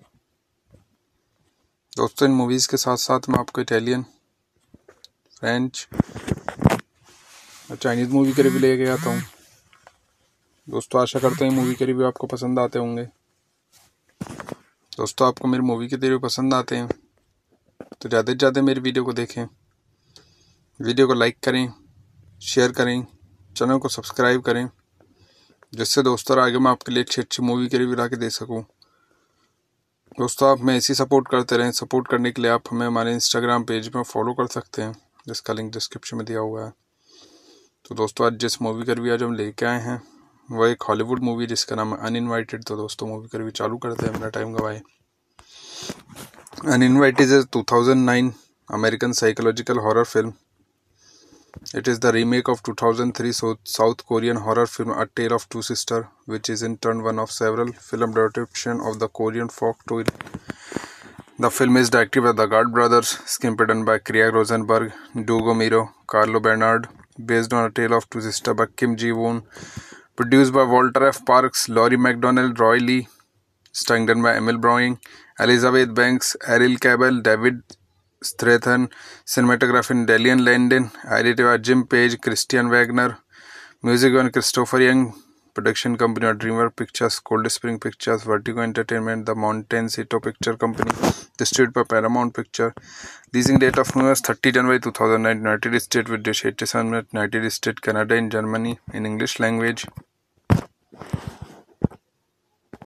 Speaker 2: दोस्तों इन मूवीज़ के साथ साथ मैं आपको इटालियन फ्रेंच और चाइनीज़ मूवी के रिव्यू लेके आता हूँ दोस्तों आशा करते हैं मूवी के रिव्यू आपको पसंद आते होंगे दोस्तों आपको मेरी मूवी के रिव्यू पसंद आते हैं तो ज़्यादा से ज़्यादा मेरी वीडियो को देखें वीडियो को लाइक करें शेयर करें चैनल को सब्सक्राइब करें जिससे दोस्तों आगे मैं आपके लिए अच्छी अच्छी मूवी के रिव्यू ला के दे सकूँ दोस्तों आप हमें इसी सपोर्ट करते रहें सपोर्ट करने के लिए आप हमें हमारे इंस्टाग्राम पेज पर फॉलो कर सकते हैं जिसका लिंक डिस्क्रिप्शन में दिया हुआ है तो दोस्तों आज जिस मूवी का रिव्यू आज हम लेके आए हैं वह एक हॉलीवुड मूवी जिसका नाम है अनइनवाइटेड तो दोस्तों मूवी का रिव्यू चालू करते हैं अपना टाइम गवाए uninvited is two thousand nine American psychological horror film It is the remake of two-thousand-three South Korean horror film "A Tale of Two Sisters", which is in turn one of several film adaptations of the Korean folk tale. The film is directed by the Gard brothers, screenplay by Craig Rosenberg, Dugo Miro, Carlo Bernard, based on A Tale of Two Sisters by Kim Ji-woon, produced by Walter F. Parks, Laurie MacDonald, Roy Lee, starring by Emil Browning, Elizabeth Banks, Ariel Cabell, David Strathairn cinematography डेलियन Landin आईडिटिव Jim Page Christian Wagner music one Christopher Young production company और Dreamer Pictures Cold Spring Pictures Vertigo Entertainment the Montecito picture company distribute पर Paramount picture releasing date of न्यूर्स thirty January two thousand nine United State with dish eighty seven United State Canada in Germany in English language